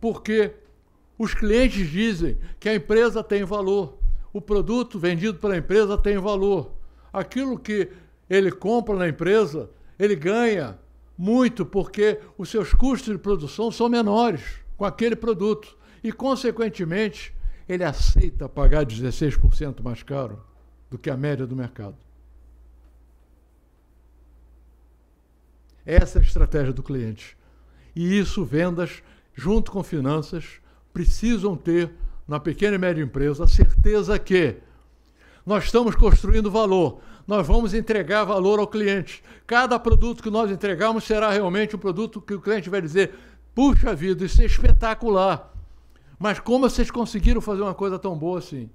porque os clientes dizem que a empresa tem valor, o produto vendido pela empresa tem valor. Aquilo que ele compra na empresa, ele ganha muito porque os seus custos de produção são menores com aquele produto. E, consequentemente, ele aceita pagar 16% mais caro do que a média do mercado. Essa é a estratégia do cliente. E isso, vendas, junto com finanças, precisam ter na pequena e média empresa a certeza que nós estamos construindo valor. Nós vamos entregar valor ao cliente. Cada produto que nós entregarmos será realmente um produto que o cliente vai dizer: puxa vida, isso é espetacular. Mas como vocês conseguiram fazer uma coisa tão boa assim?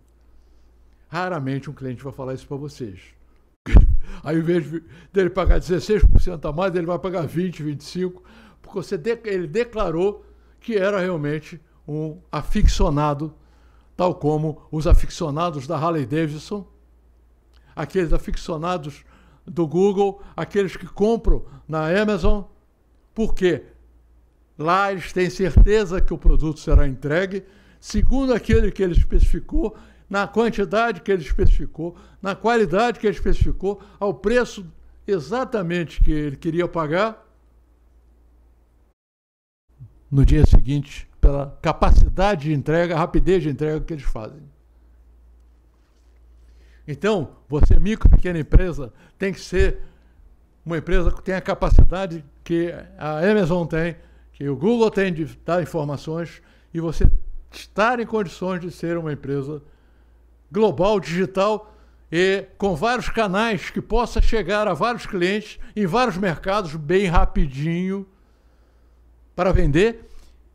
Raramente um cliente vai falar isso para vocês. *laughs* Aí, ao invés dele pagar 16% a mais, ele vai pagar 20%, 25%, porque você de, ele declarou que era realmente um aficionado tal como os aficionados da Harley Davidson, aqueles aficionados do Google, aqueles que compram na Amazon, porque lá eles têm certeza que o produto será entregue, segundo aquele que ele especificou, na quantidade que ele especificou, na qualidade que ele especificou, ao preço exatamente que ele queria pagar. No dia seguinte, pela capacidade de entrega, rapidez de entrega que eles fazem. Então, você, micro pequena empresa, tem que ser uma empresa que tenha a capacidade que a Amazon tem, que o Google tem de dar informações, e você estar em condições de ser uma empresa global, digital, e com vários canais que possa chegar a vários clientes em vários mercados bem rapidinho para vender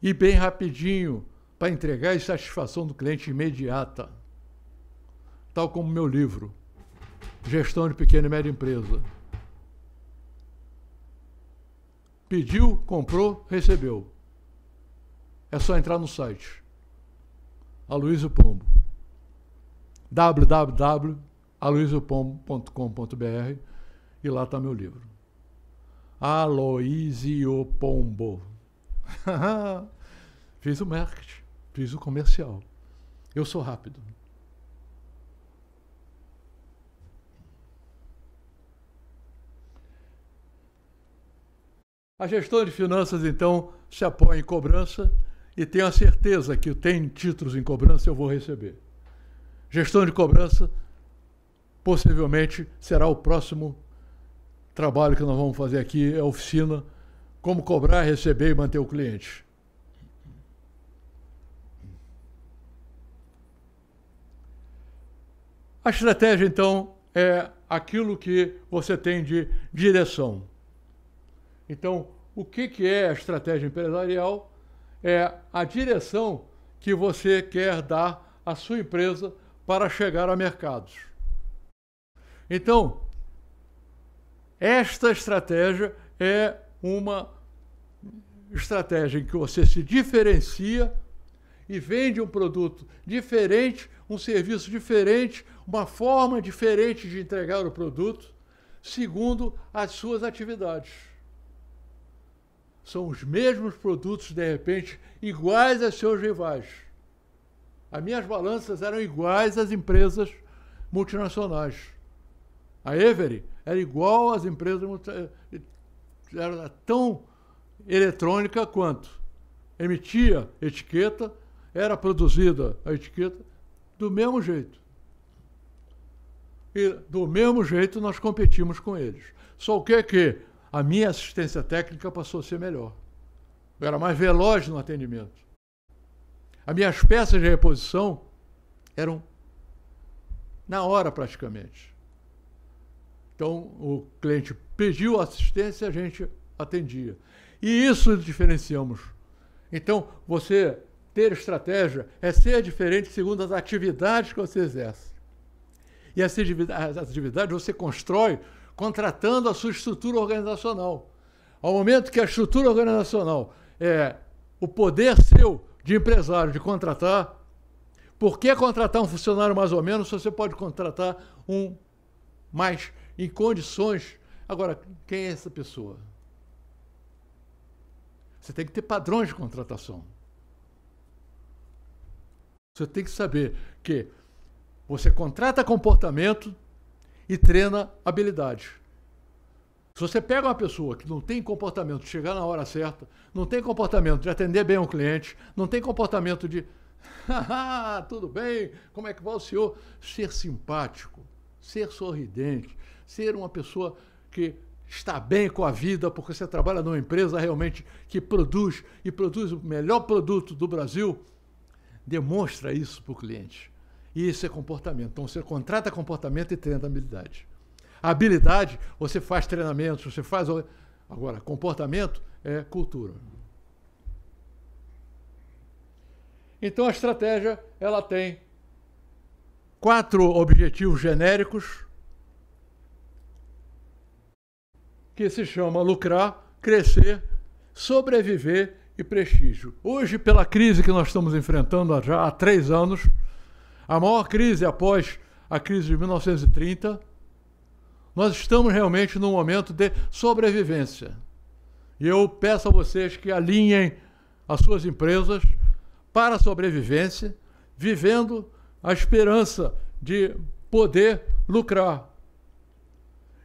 e bem rapidinho para entregar a satisfação do cliente imediata. Tal como meu livro, Gestão de Pequena e Média Empresa. Pediu, comprou, recebeu. É só entrar no site. Aloysio Pombo. www.aloysiopombo.com.br e lá está meu livro. Aloysio Pombo. *laughs* Fiz o marketing, fiz o comercial. Eu sou rápido. A gestão de finanças, então, se apoia em cobrança e tenho a certeza que tem títulos em cobrança eu vou receber. Gestão de cobrança, possivelmente, será o próximo trabalho que nós vamos fazer aqui, é a oficina, como cobrar, receber e manter o cliente. A estratégia, então, é aquilo que você tem de direção. Então, o que, que é a estratégia empresarial? É a direção que você quer dar à sua empresa para chegar a mercados. Então, esta estratégia é uma estratégia em que você se diferencia e vende um produto diferente, um serviço diferente uma forma diferente de entregar o produto, segundo as suas atividades. São os mesmos produtos, de repente, iguais a seus rivais. As minhas balanças eram iguais às empresas multinacionais. A Every era igual às empresas era tão eletrônica quanto emitia etiqueta, era produzida a etiqueta do mesmo jeito e do mesmo jeito nós competimos com eles. Só o que é que a minha assistência técnica passou a ser melhor. Eu era mais veloz no atendimento. As minhas peças de reposição eram na hora praticamente. Então o cliente pediu assistência, a gente atendia. E isso diferenciamos. Então você ter estratégia é ser diferente segundo as atividades que você exerce. E essa atividade, você constrói contratando a sua estrutura organizacional. Ao momento que a estrutura organizacional é o poder seu de empresário de contratar, por que contratar um funcionário mais ou menos se você pode contratar um mais em condições? Agora, quem é essa pessoa? Você tem que ter padrões de contratação. Você tem que saber que você contrata comportamento e treina habilidade. Se você pega uma pessoa que não tem comportamento de chegar na hora certa, não tem comportamento de atender bem o cliente, não tem comportamento de tudo bem, como é que vai o senhor? Ser simpático, ser sorridente, ser uma pessoa que está bem com a vida, porque você trabalha numa empresa realmente que produz e produz o melhor produto do Brasil, demonstra isso para o cliente. E isso é comportamento. Então você contrata comportamento e treina habilidade. A habilidade, você faz treinamentos, você faz. Agora, comportamento é cultura. Então a estratégia ela tem quatro objetivos genéricos que se chama lucrar, crescer, sobreviver e prestígio. Hoje, pela crise que nós estamos enfrentando já há três anos, a maior crise após a crise de 1930, nós estamos realmente num momento de sobrevivência. E eu peço a vocês que alinhem as suas empresas para a sobrevivência, vivendo a esperança de poder lucrar.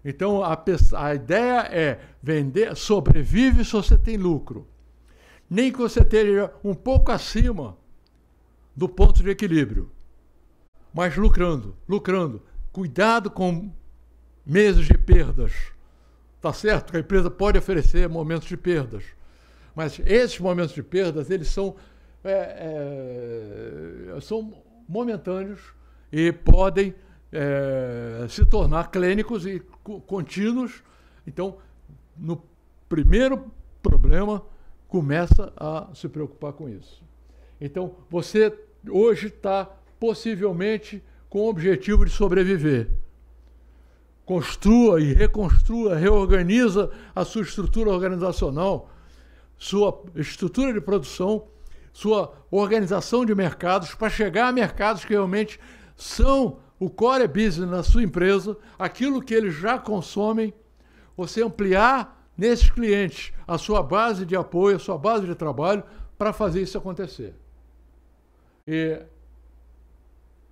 Então a, a ideia é vender, sobrevive se você tem lucro. Nem que você esteja um pouco acima do ponto de equilíbrio mas lucrando, lucrando. Cuidado com meses de perdas. Tá certo que a empresa pode oferecer momentos de perdas, mas esses momentos de perdas eles são é, é, são momentâneos e podem é, se tornar clínicos e contínuos. Então, no primeiro problema, começa a se preocupar com isso. Então, você hoje está possivelmente com o objetivo de sobreviver. Construa e reconstrua, reorganiza a sua estrutura organizacional, sua estrutura de produção, sua organização de mercados, para chegar a mercados que realmente são o core business na sua empresa, aquilo que eles já consomem, você ampliar nesses clientes a sua base de apoio, a sua base de trabalho, para fazer isso acontecer. E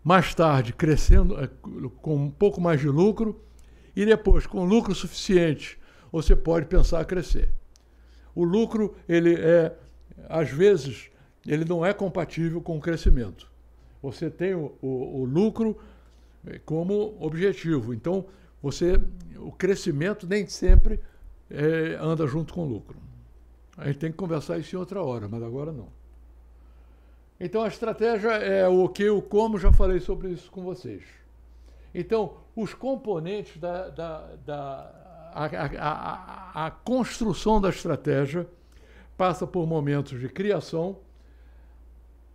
mais tarde crescendo eh, com um pouco mais de lucro e depois com lucro suficiente você pode pensar a crescer. O lucro ele é às vezes ele não é compatível com o crescimento. Você tem o, o, o lucro eh, como objetivo, então você o crescimento nem sempre é, anda junto com o lucro. A gente tem que conversar isso em outra hora, mas agora não. Então a estratégia é o que, o como, já falei sobre isso com vocês. Então, os componentes da, da, da a, a, a, a, construção da estratégia passa por momentos de criação.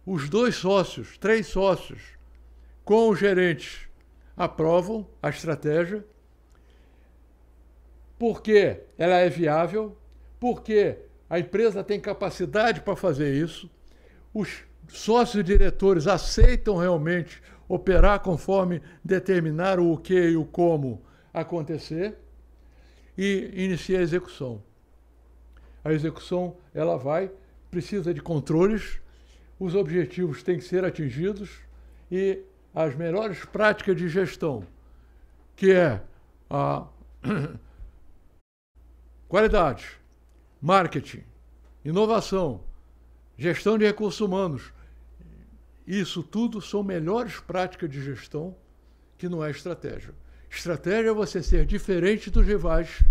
Os dois sócios, três sócios, com os gerentes aprovam a estratégia, porque ela é viável, porque a empresa tem capacidade para fazer isso, os sócios e diretores aceitam realmente operar conforme determinar o que e o como acontecer e iniciar a execução. A execução ela vai precisa de controles, os objetivos têm que ser atingidos e as melhores práticas de gestão, que é a *coughs* qualidade, marketing, inovação, gestão de recursos humanos, isso tudo são melhores práticas de gestão que não é estratégia. Estratégia é você ser diferente dos rivais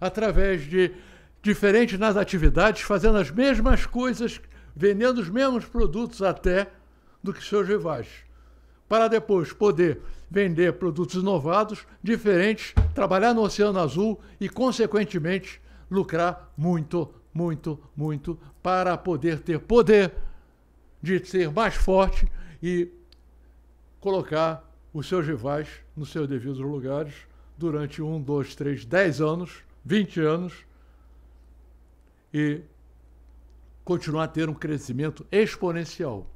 através de diferente nas atividades, fazendo as mesmas coisas, vendendo os mesmos produtos até do que seus rivais, para depois poder vender produtos inovados, diferentes, trabalhar no Oceano Azul e, consequentemente, lucrar muito, muito, muito para poder ter poder de ser mais forte e colocar os seus rivais nos seus devidos lugares durante um, dois, três, dez anos, vinte anos e continuar a ter um crescimento exponencial,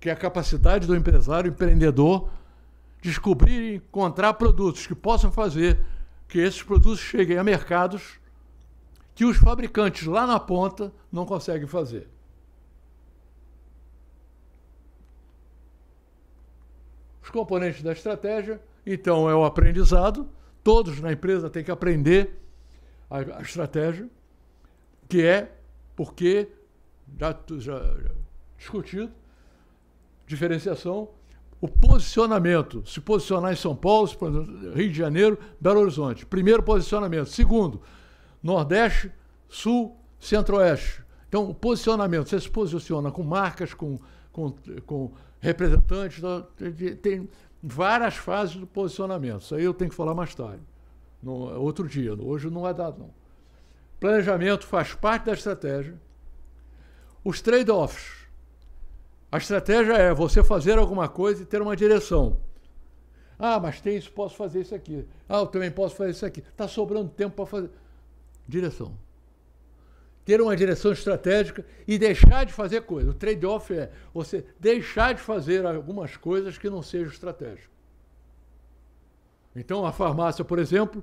que é a capacidade do empresário, empreendedor, descobrir e encontrar produtos que possam fazer que esses produtos cheguem a mercados que os fabricantes lá na ponta não conseguem fazer. os componentes da estratégia, então é o aprendizado, todos na empresa têm que aprender a, a estratégia, que é porque, já, já, já discutido, diferenciação, o posicionamento, se posicionar em São Paulo, Rio de Janeiro, Belo Horizonte. Primeiro posicionamento. Segundo, Nordeste, Sul, Centro-Oeste. Então, o posicionamento, você se posiciona com marcas, com, com, com representantes. Então, tem várias fases do posicionamento. Isso aí eu tenho que falar mais tarde, no, outro dia. Hoje não é dado, não. Planejamento faz parte da estratégia. Os trade-offs. A estratégia é você fazer alguma coisa e ter uma direção. Ah, mas tem isso, posso fazer isso aqui. Ah, eu também posso fazer isso aqui. Está sobrando tempo para fazer. Direção ter uma direção estratégica e deixar de fazer coisas. O trade-off é você deixar de fazer algumas coisas que não sejam estratégicas. Então, a farmácia, por exemplo,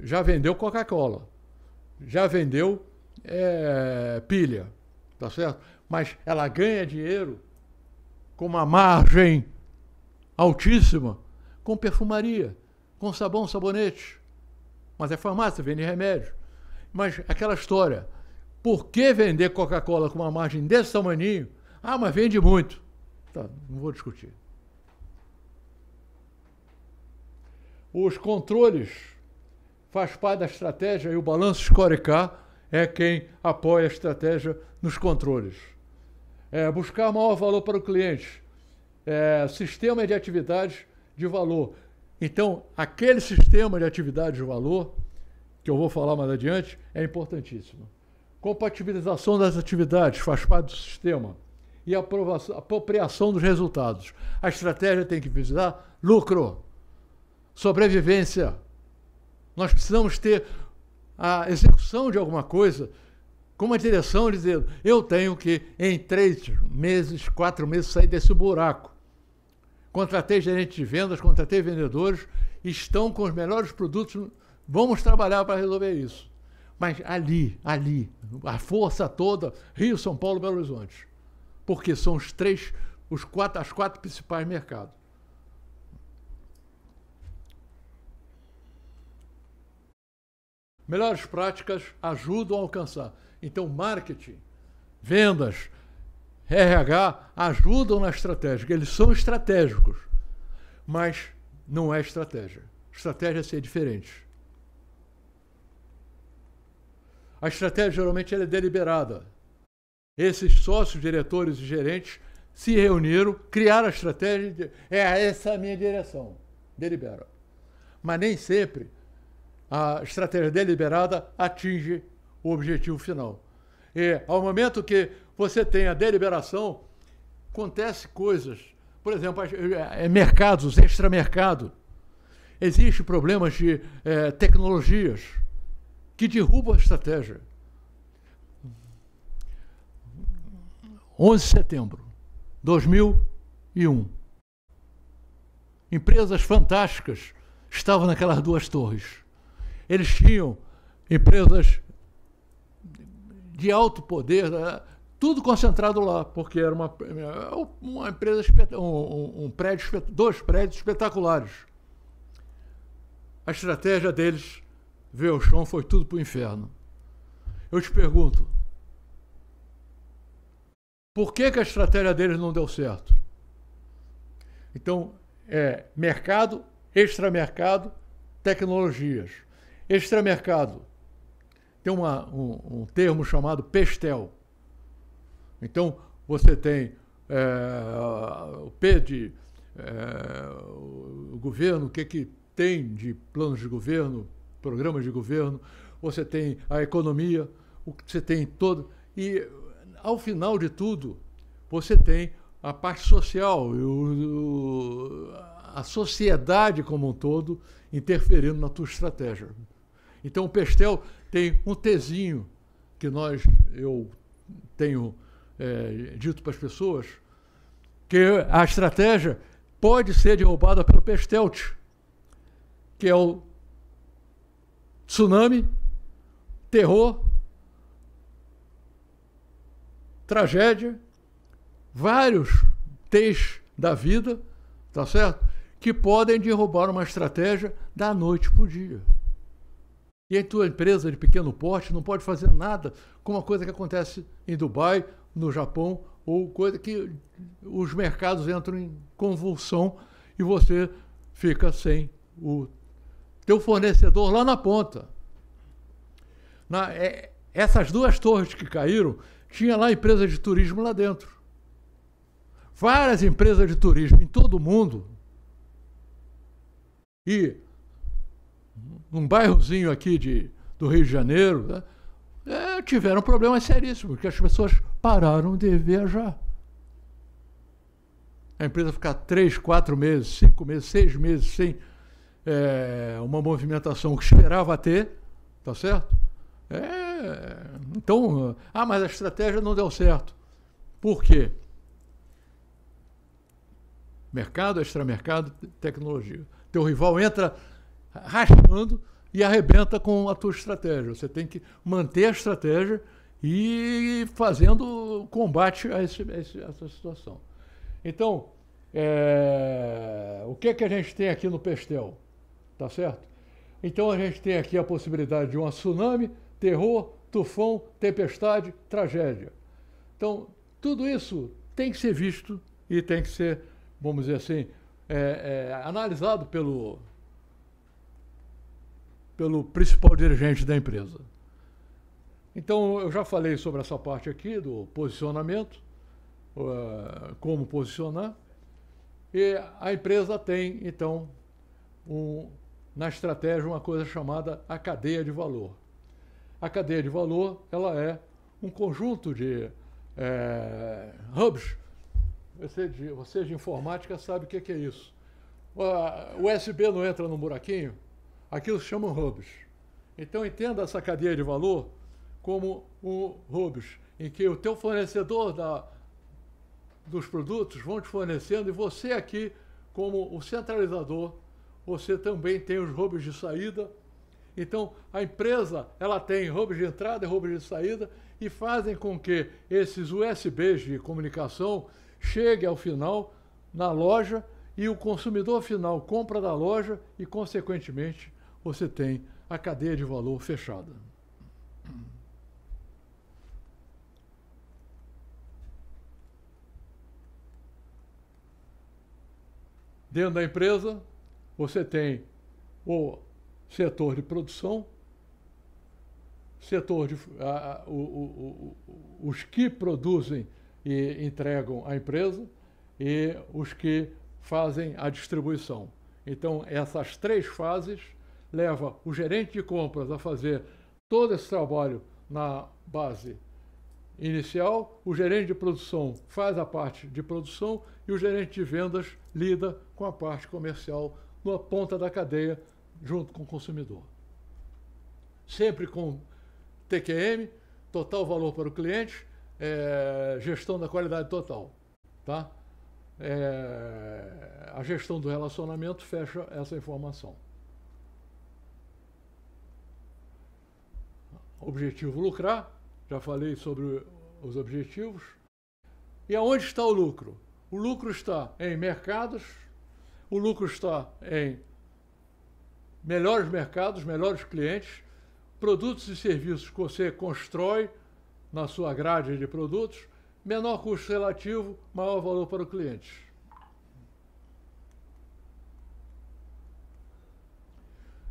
já vendeu Coca-Cola, já vendeu é, pilha, tá certo? Mas ela ganha dinheiro com uma margem altíssima com perfumaria, com sabão, sabonete. Mas é farmácia, vende remédio. Mas aquela história, por que vender Coca-Cola com uma margem desse tamanho? Ah, mas vende muito. Tá, não vou discutir. Os controles faz parte da estratégia e o balanço Scorecard é quem apoia a estratégia nos controles. É, buscar maior valor para o cliente. É, sistema de atividades de valor. Então, aquele sistema de atividades de valor, que eu vou falar mais adiante, é importantíssimo. Compatibilização das atividades faz parte do sistema e aprovação, apropriação dos resultados. A estratégia tem que visar lucro, sobrevivência. Nós precisamos ter a execução de alguma coisa com uma direção dizendo: eu tenho que, em três meses, quatro meses, sair desse buraco. Contratei gerentes de vendas, contratei vendedores, estão com os melhores produtos, vamos trabalhar para resolver isso. Mas ali, ali, a força toda, Rio, São Paulo, Belo Horizonte. Porque são os três, os quatro, as quatro principais mercados. Melhores práticas ajudam a alcançar. Então, marketing, vendas, RH ajudam na estratégia. Eles são estratégicos, mas não é estratégia. Estratégia é ser diferente. A estratégia geralmente é deliberada. Esses sócios, diretores e gerentes se reuniram, criaram a estratégia, de, é essa é a minha direção, delibera. Mas nem sempre a estratégia deliberada atinge o objetivo final. E ao momento que você tem a deliberação, acontece coisas, por exemplo, eh, eh, mercados, extramercado. Existem problemas de eh, tecnologias que derruba a estratégia. 11 de setembro de 2001. Empresas fantásticas estavam naquelas duas torres. Eles tinham empresas de alto poder, né, tudo concentrado lá, porque era uma, uma empresa, um, um prédio, dois prédios espetaculares. A estratégia deles veio ao chão, foi tudo para o inferno. Eu te pergunto, por que, que a estratégia deles não deu certo? Então, é mercado, extramercado, tecnologias. Extramercado tem uma, um, um termo chamado pestel. Então, você tem é, o P de é, o governo, o que, que tem de planos de governo, programas de governo, você tem a economia, você tem todo. E, ao final de tudo, você tem a parte social, o, a sociedade como um todo interferindo na tua estratégia. Então, o Pestel tem um tezinho que nós, eu tenho é, dito para as pessoas, que a estratégia pode ser derrubada pelo PESTEL que é o tsunami, terror, tragédia, vários T's da vida, tá certo? Que podem derrubar uma estratégia da noite para o dia. E a tua empresa de pequeno porte não pode fazer nada com uma coisa que acontece em Dubai, no Japão, ou coisa que os mercados entram em convulsão e você fica sem o teu fornecedor lá na ponta. Na, é, essas duas torres que caíram, tinha lá empresa de turismo lá dentro. Várias empresas de turismo em todo o mundo. E num bairrozinho aqui de, do Rio de Janeiro, né, é, tiveram problemas seríssimos, porque as pessoas pararam de viajar. A empresa ficar três, quatro meses, cinco meses, seis meses sem é, uma movimentação que esperava ter, tá certo? É, então, ah, mas a estratégia não deu certo. Por quê? Mercado, extramercado, tecnologia. Teu rival entra rachando e arrebenta com a tua estratégia. Você tem que manter a estratégia e fazendo combate a, esse, a essa situação. Então, é, o que, que a gente tem aqui no Pestel? Tá certo? Então a gente tem aqui a possibilidade de um tsunami, terror, tufão, tempestade, tragédia. Então, tudo isso tem que ser visto e tem que ser, vamos dizer assim, é, é, analisado pelo, pelo principal dirigente da empresa. Então, eu já falei sobre essa parte aqui do posicionamento, uh, como posicionar, e a empresa tem, então, um, na estratégia uma coisa chamada a cadeia de valor. A cadeia de valor ela é um conjunto de é, hubs. Você de, você de informática sabe o que é isso. O USB não entra no buraquinho, aquilo se chama hubs. Então entenda essa cadeia de valor como um hubs, em que o teu fornecedor da, dos produtos vão te fornecendo e você aqui como o centralizador você também tem os roubos de saída. Então, a empresa ela tem roubos de entrada e roubos de saída e fazem com que esses USBs de comunicação cheguem ao final na loja e o consumidor final compra da loja e, consequentemente, você tem a cadeia de valor fechada. Dentro da empresa, você tem o setor de produção, setor de, a, o, o, os que produzem e entregam à empresa e os que fazem a distribuição. Então, essas três fases leva o gerente de compras a fazer todo esse trabalho na base inicial, o gerente de produção faz a parte de produção e o gerente de vendas lida com a parte comercial na ponta da cadeia, junto com o consumidor. Sempre com TQM, total valor para o cliente, é, gestão da qualidade total. Tá? É, a gestão do relacionamento fecha essa informação. Objetivo lucrar, já falei sobre os objetivos. E aonde está o lucro? O lucro está em mercados, o lucro está em melhores mercados, melhores clientes, produtos e serviços que você constrói na sua grade de produtos, menor custo relativo, maior valor para o cliente.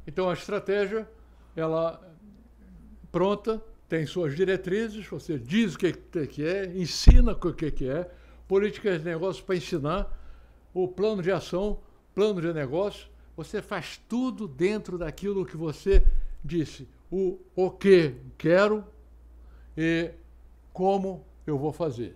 Então a estratégia, ela pronta, tem suas diretrizes, você diz o que, é, ensina o que, é, políticas de negócio para ensinar, o plano de ação, plano de negócio, você faz tudo dentro daquilo que você disse, o o que quero e como eu vou fazer.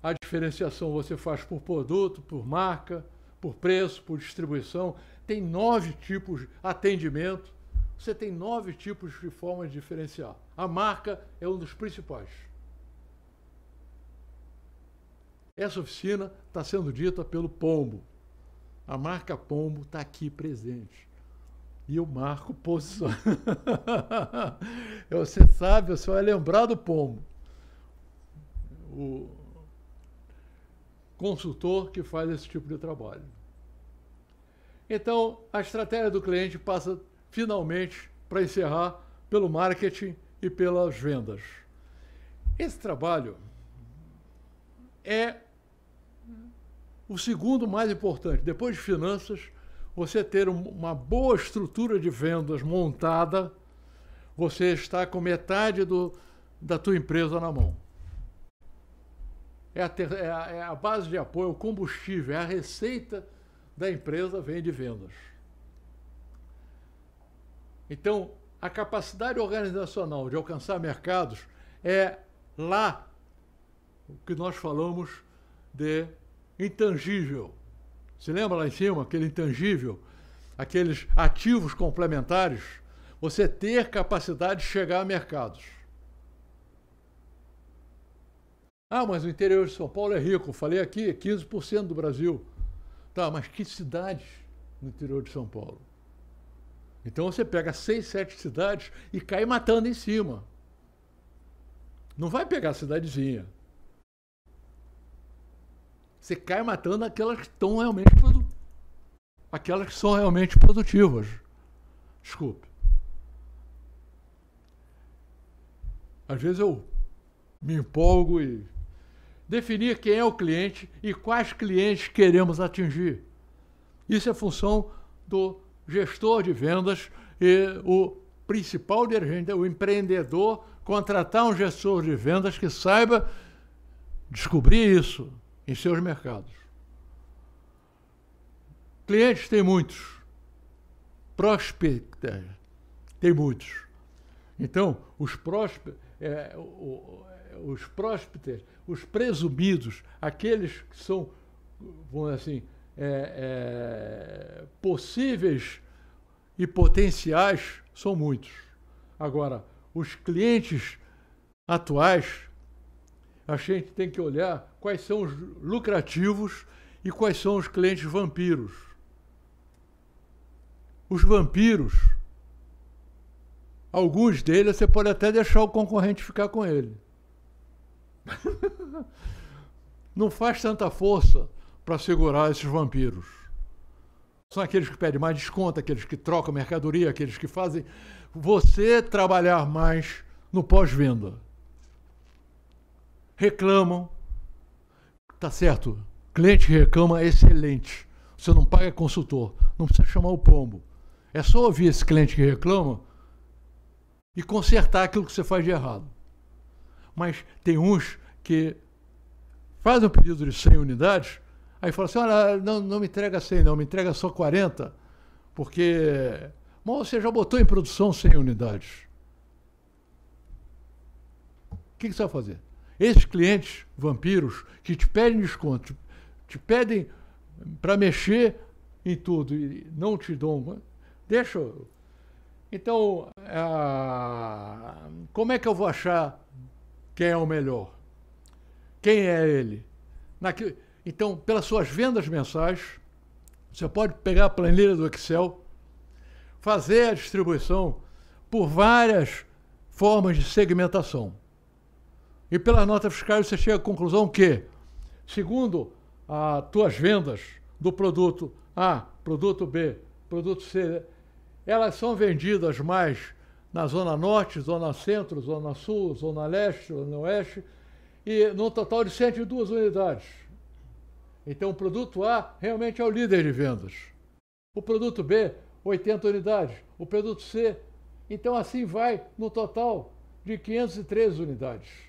A diferenciação você faz por produto, por marca, por preço, por distribuição. Tem nove tipos de atendimento. Você tem nove tipos de formas de diferenciar. A marca é um dos principais. Essa oficina está sendo dita pelo Pombo. A marca Pombo está aqui presente. E eu marco posições. *laughs* você sabe, você vai lembrar do Pombo. O consultor que faz esse tipo de trabalho. Então, a estratégia do cliente passa finalmente para encerrar pelo marketing e pelas vendas. Esse trabalho é o segundo mais importante, depois de finanças, você ter uma boa estrutura de vendas montada, você está com metade do, da tua empresa na mão. É a, ter, é, a, é a, base de apoio, o combustível, é a receita da empresa vem de vendas. Então, a capacidade organizacional de alcançar mercados é lá o que nós falamos de intangível. Se lembra lá em cima, aquele intangível, aqueles ativos complementares? Você ter capacidade de chegar a mercados. Ah, mas o interior de São Paulo é rico. Falei aqui, 15% é do Brasil. Tá, mas que cidades no interior de São Paulo? Então você pega seis, sete cidades e cai matando em cima. Não vai pegar a cidadezinha. Você cai matando aquelas que estão realmente produ... aquelas que são realmente produtivas. Desculpe. Às vezes eu me empolgo e definir quem é o cliente e quais clientes queremos atingir. Isso é função do gestor de vendas e o principal dirigente, o empreendedor, contratar um gestor de vendas que saiba descobrir isso, em seus mercados. Clientes tem muitos, prospectas tem muitos. Então, os prospectos, é, os prospectors, os presumidos, aqueles que são, vamos assim, é, é, possíveis e potenciais, são muitos. Agora, os clientes atuais a gente tem que olhar quais são os lucrativos e quais são os clientes vampiros. Os vampiros, alguns deles você pode até deixar o concorrente ficar com ele. *laughs* Não faz tanta força para segurar esses vampiros. São aqueles que pedem mais desconto, aqueles que trocam mercadoria, aqueles que fazem você trabalhar mais no pós-venda reclamam. Tá certo. Cliente reclama excelente. Você não paga consultor, não precisa chamar o pombo. É só ouvir esse cliente que reclama e consertar aquilo que você faz de errado. Mas tem uns que fazem um pedido de 100 unidades, aí fala assim: olha, não, não me entrega 100, não, me entrega só 40, porque. Mas você já botou em produção 100 unidades. O que você vai fazer? Esses clientes vampiros que te pedem desconto, te pedem para mexer em tudo e não te dão. Deixa. Então, como é que eu vou achar quem é o melhor? Quem é ele? então, pelas suas vendas mensais, você pode pegar a planilha do Excel, fazer a distribuição por várias formas de segmentação. E pela nota fiscal você chega à conclusão que, segundo as tuas vendas do produto A, produto B, produto C, elas são vendidas mais na Zona Norte, Zona Centro, Zona Sul, Zona Leste, Zona Oeste, e no total de 102 unidades. Então, o produto A realmente é o líder de vendas. O produto B, 80 unidades. O produto C, então assim vai no total de 513 unidades.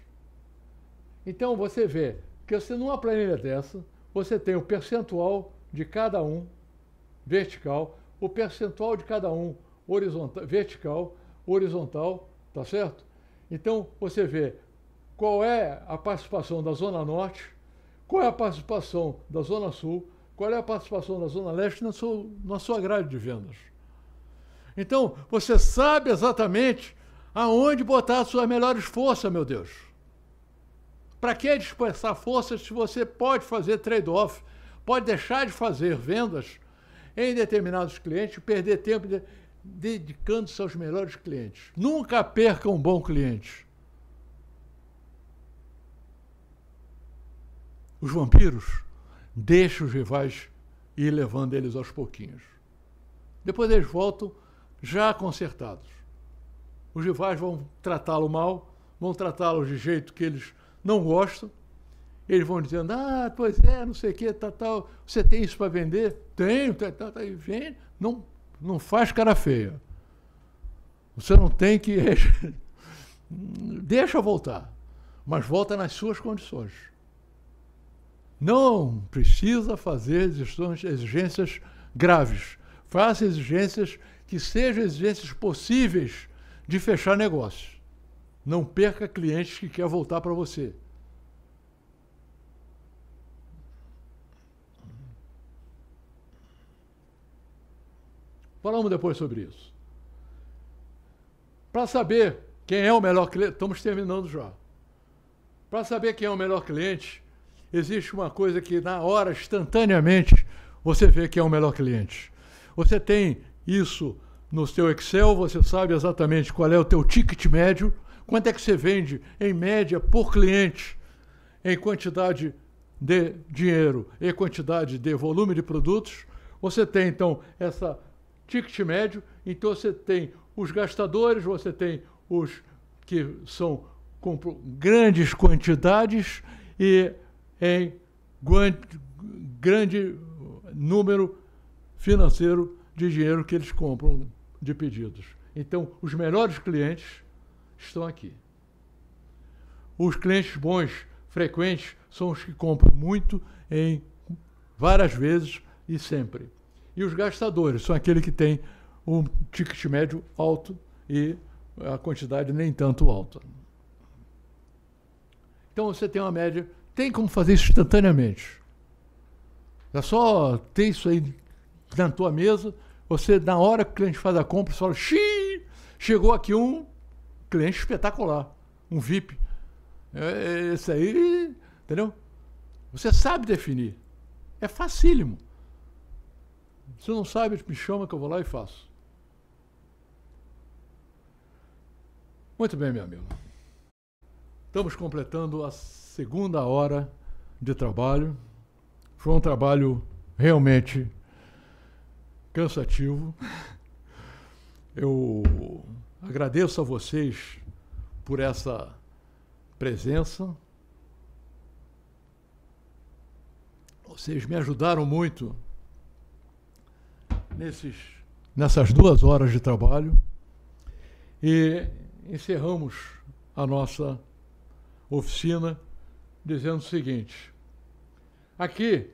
Então você vê que você numa planilha dessa, você tem o percentual de cada um vertical, o percentual de cada um horizontal, vertical, horizontal, tá certo? Então você vê qual é a participação da zona norte, qual é a participação da zona sul, qual é a participação da zona leste na sua, na sua grade de vendas. Então você sabe exatamente aonde botar as suas melhores forças, meu Deus. Para que dispersar forças se você pode fazer trade-off, pode deixar de fazer vendas em determinados clientes, perder tempo de, dedicando-se aos melhores clientes. Nunca perca um bom cliente. Os vampiros deixam os rivais ir levando eles aos pouquinhos. Depois eles voltam já consertados. Os rivais vão tratá-lo mal, vão tratá-lo de jeito que eles não gostam. Eles vão dizendo, ah, pois é, não sei o que, tal, tal. Você tem isso para vender? Tenho, tal, tal, tal. Vem, não, não faz cara feia. Você não tem que. *laughs* Deixa voltar. Mas volta nas suas condições. Não precisa fazer exigências graves. Faça exigências que sejam exigências possíveis de fechar negócios. Não perca clientes que quer voltar para você. Falamos depois sobre isso. Para saber quem é o melhor cliente, estamos terminando já. Para saber quem é o melhor cliente, existe uma coisa que na hora, instantaneamente, você vê quem é o melhor cliente. Você tem isso no seu Excel, você sabe exatamente qual é o teu ticket médio, Quanto é que você vende, em média, por cliente, em quantidade de dinheiro e quantidade de volume de produtos? Você tem, então, essa ticket médio. Então, você tem os gastadores, você tem os que são com grandes quantidades e em grande número financeiro de dinheiro que eles compram de pedidos. Então, os melhores clientes estão aqui. Os clientes bons, frequentes, são os que compram muito em várias vezes e sempre. E os gastadores são aquele que tem um ticket médio alto e a quantidade nem tanto alta. Então você tem uma média, tem como fazer isso instantaneamente. É só ter isso aí na tua mesa, você na hora que o cliente faz a compra, você fala, xiii, chegou aqui um cliente espetacular, um VIP. É, é, esse aí, entendeu? Você sabe definir. É facílimo. Se não sabe, me chama que eu vou lá e faço. Muito bem, meu amigo. Estamos completando a segunda hora de trabalho. Foi um trabalho realmente cansativo. Eu Agradeço a vocês por essa presença. Vocês me ajudaram muito nesses, nessas duas horas de trabalho e encerramos a nossa oficina dizendo o seguinte: aqui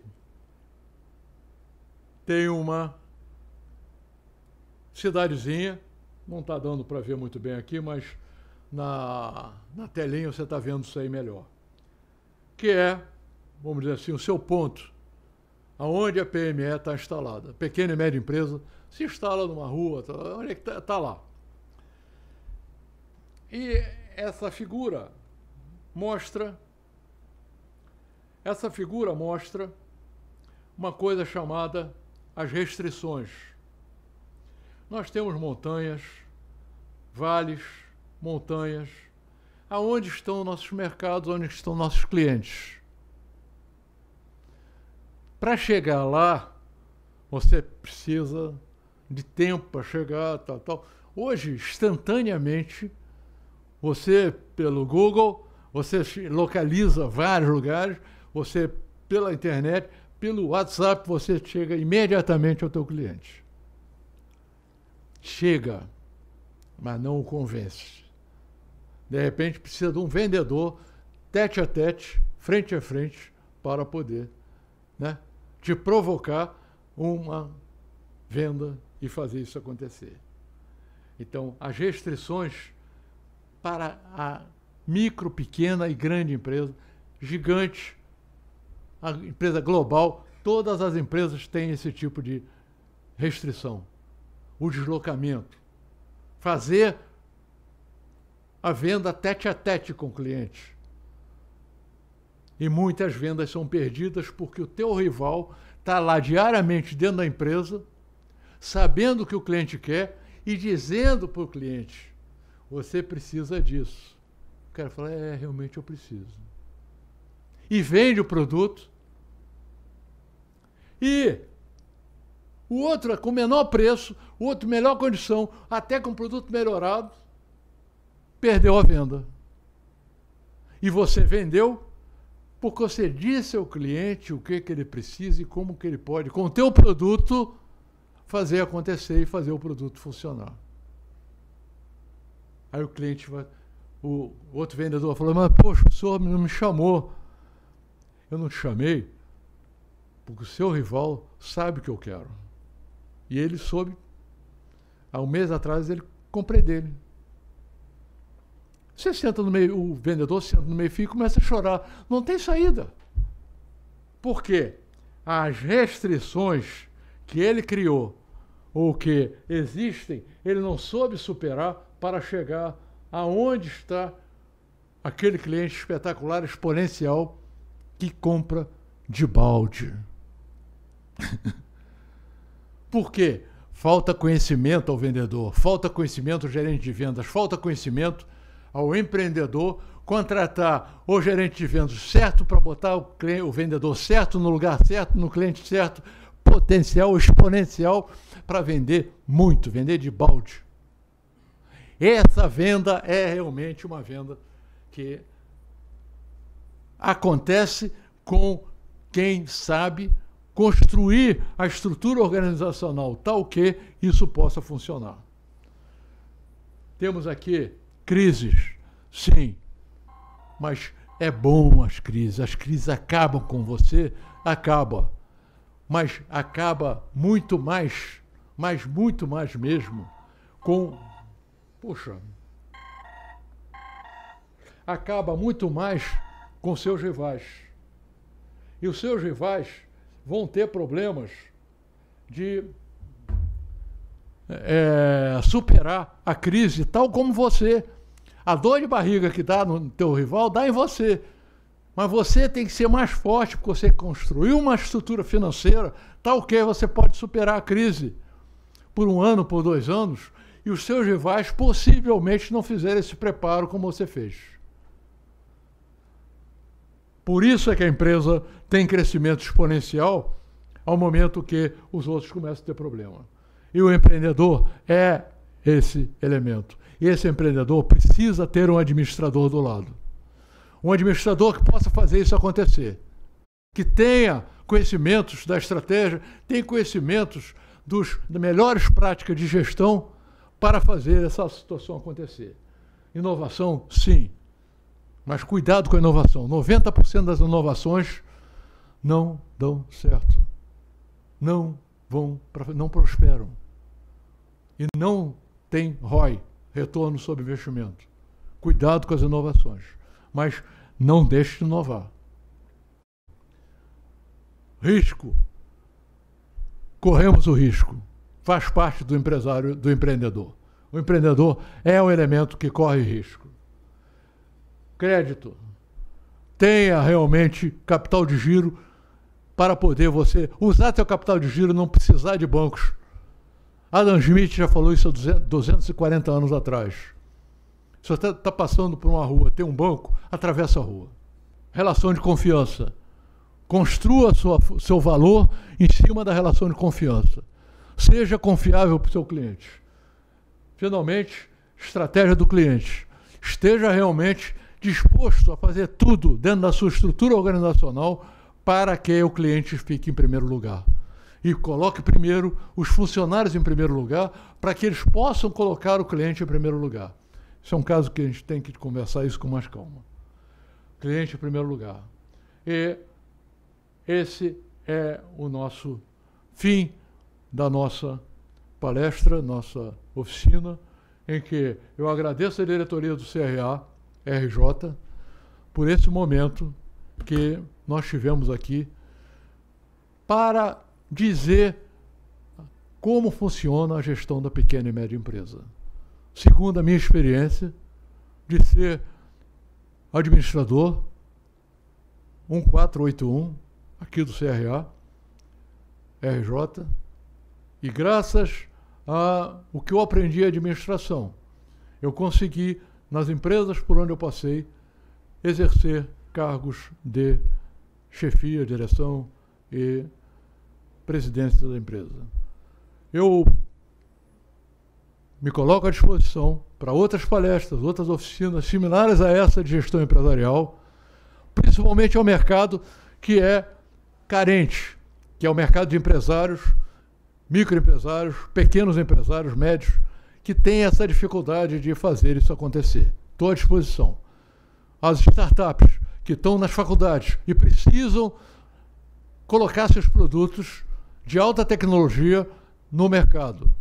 tem uma cidadezinha não está dando para ver muito bem aqui, mas na, na telinha você está vendo isso aí melhor. Que é, vamos dizer assim, o seu ponto, aonde a PME está instalada. Pequena e média empresa se instala numa rua, tá, onde é que está tá lá? E essa figura mostra, essa figura mostra uma coisa chamada as restrições. Nós temos montanhas, vales, montanhas. Aonde estão nossos mercados? Onde estão nossos clientes? Para chegar lá, você precisa de tempo para chegar, tal, tal. Hoje, instantaneamente, você pelo Google, você localiza vários lugares, você pela internet, pelo WhatsApp, você chega imediatamente ao teu cliente chega, mas não o convence. De repente precisa de um vendedor tete a tete, frente a frente, para poder né, te provocar uma venda e fazer isso acontecer. Então, as restrições para a micro, pequena e grande empresa, gigante, a empresa global, todas as empresas têm esse tipo de restrição o deslocamento, fazer a venda tete a tete com o cliente. E muitas vendas são perdidas porque o teu rival está lá diariamente dentro da empresa, sabendo o que o cliente quer e dizendo para o cliente: você precisa disso. O cara fala: é, realmente eu preciso. E vende o produto. E o outro, com menor preço, outro melhor condição, até com produto melhorado, perdeu a venda. E você vendeu porque você disse ao cliente o que, que ele precisa e como que ele pode, com o teu produto, fazer acontecer e fazer o produto funcionar. Aí o cliente vai, o outro vendedor falou, mas poxa, o senhor não me chamou. Eu não te chamei porque o seu rival sabe o que eu quero. E ele soube há um mês atrás, ele comprei dele. Você senta no meio, o vendedor senta no meio fio e começa a chorar. Não tem saída. Por quê? As restrições que ele criou ou que existem, ele não soube superar para chegar aonde está aquele cliente espetacular, exponencial, que compra de balde. *laughs* Por quê? Falta conhecimento ao vendedor, falta conhecimento ao gerente de vendas, falta conhecimento ao empreendedor contratar o gerente de vendas certo para botar o, cliente, o vendedor certo no lugar certo, no cliente certo, potencial exponencial para vender muito, vender de balde. Essa venda é realmente uma venda que acontece com quem sabe construir a estrutura organizacional tal que isso possa funcionar. Temos aqui crises, sim, mas é bom as crises. As crises acabam com você, acaba, mas acaba muito mais, mas muito mais mesmo com, poxa, acaba muito mais com seus rivais. E os seus rivais vão ter problemas de é, superar a crise, tal como você. A dor de barriga que dá no teu rival dá em você. Mas você tem que ser mais forte, porque você construiu uma estrutura financeira tal que você pode superar a crise por um ano, por dois anos, e os seus rivais possivelmente não fizerem esse preparo como você fez. Por isso é que a empresa tem crescimento exponencial ao momento que os outros começam a ter problema. E o empreendedor é esse elemento. Esse empreendedor precisa ter um administrador do lado. Um administrador que possa fazer isso acontecer. Que tenha conhecimentos da estratégia, tenha conhecimentos dos, das melhores práticas de gestão para fazer essa situação acontecer. Inovação, sim. Mas cuidado com a inovação. 90% das inovações não dão certo. Não vão, não prosperam. E não tem ROI, retorno sobre investimento. Cuidado com as inovações. Mas não deixe de inovar. Risco. Corremos o risco. Faz parte do empresário, do empreendedor. O empreendedor é um elemento que corre risco crédito, tenha realmente capital de giro para poder você usar seu capital de giro, não precisar de bancos. Adam Smith já falou isso há 240 anos atrás. Se você está passando por uma rua, tem um banco, atravessa a rua. Relação de confiança. Construa sua, seu valor em cima da relação de confiança. Seja confiável para o seu cliente. Finalmente, estratégia do cliente. Esteja realmente disposto a fazer tudo dentro da sua estrutura organizacional para que o cliente fique em primeiro lugar. E coloque primeiro os funcionários em primeiro lugar, para que eles possam colocar o cliente em primeiro lugar. Isso é um caso que a gente tem que conversar isso com mais calma. Cliente em primeiro lugar. E esse é o nosso fim da nossa palestra, nossa oficina, em que eu agradeço a diretoria do CRA RJ, por esse momento que nós tivemos aqui para dizer como funciona a gestão da pequena e média empresa. Segundo a minha experiência de ser administrador 1481 aqui do CRA, RJ, e graças a o que eu aprendi a administração, eu consegui nas empresas por onde eu passei, exercer cargos de chefia, direção e presidência da empresa. Eu me coloco à disposição para outras palestras, outras oficinas similares a essa de gestão empresarial, principalmente ao mercado que é carente, que é o mercado de empresários, microempresários, pequenos empresários, médios, que tem essa dificuldade de fazer isso acontecer. Estou à disposição. As startups que estão nas faculdades e precisam colocar seus produtos de alta tecnologia no mercado.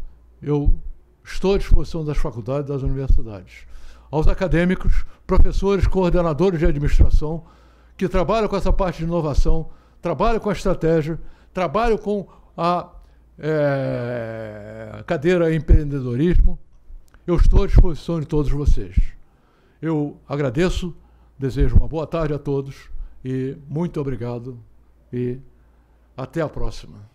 Eu estou à disposição das faculdades, das universidades. Aos acadêmicos, professores, coordenadores de administração, que trabalham com essa parte de inovação, trabalham com a estratégia, trabalham com a é, cadeira é empreendedorismo. Eu estou à disposição de todos vocês. Eu agradeço, desejo uma boa tarde a todos e muito obrigado e até a próxima.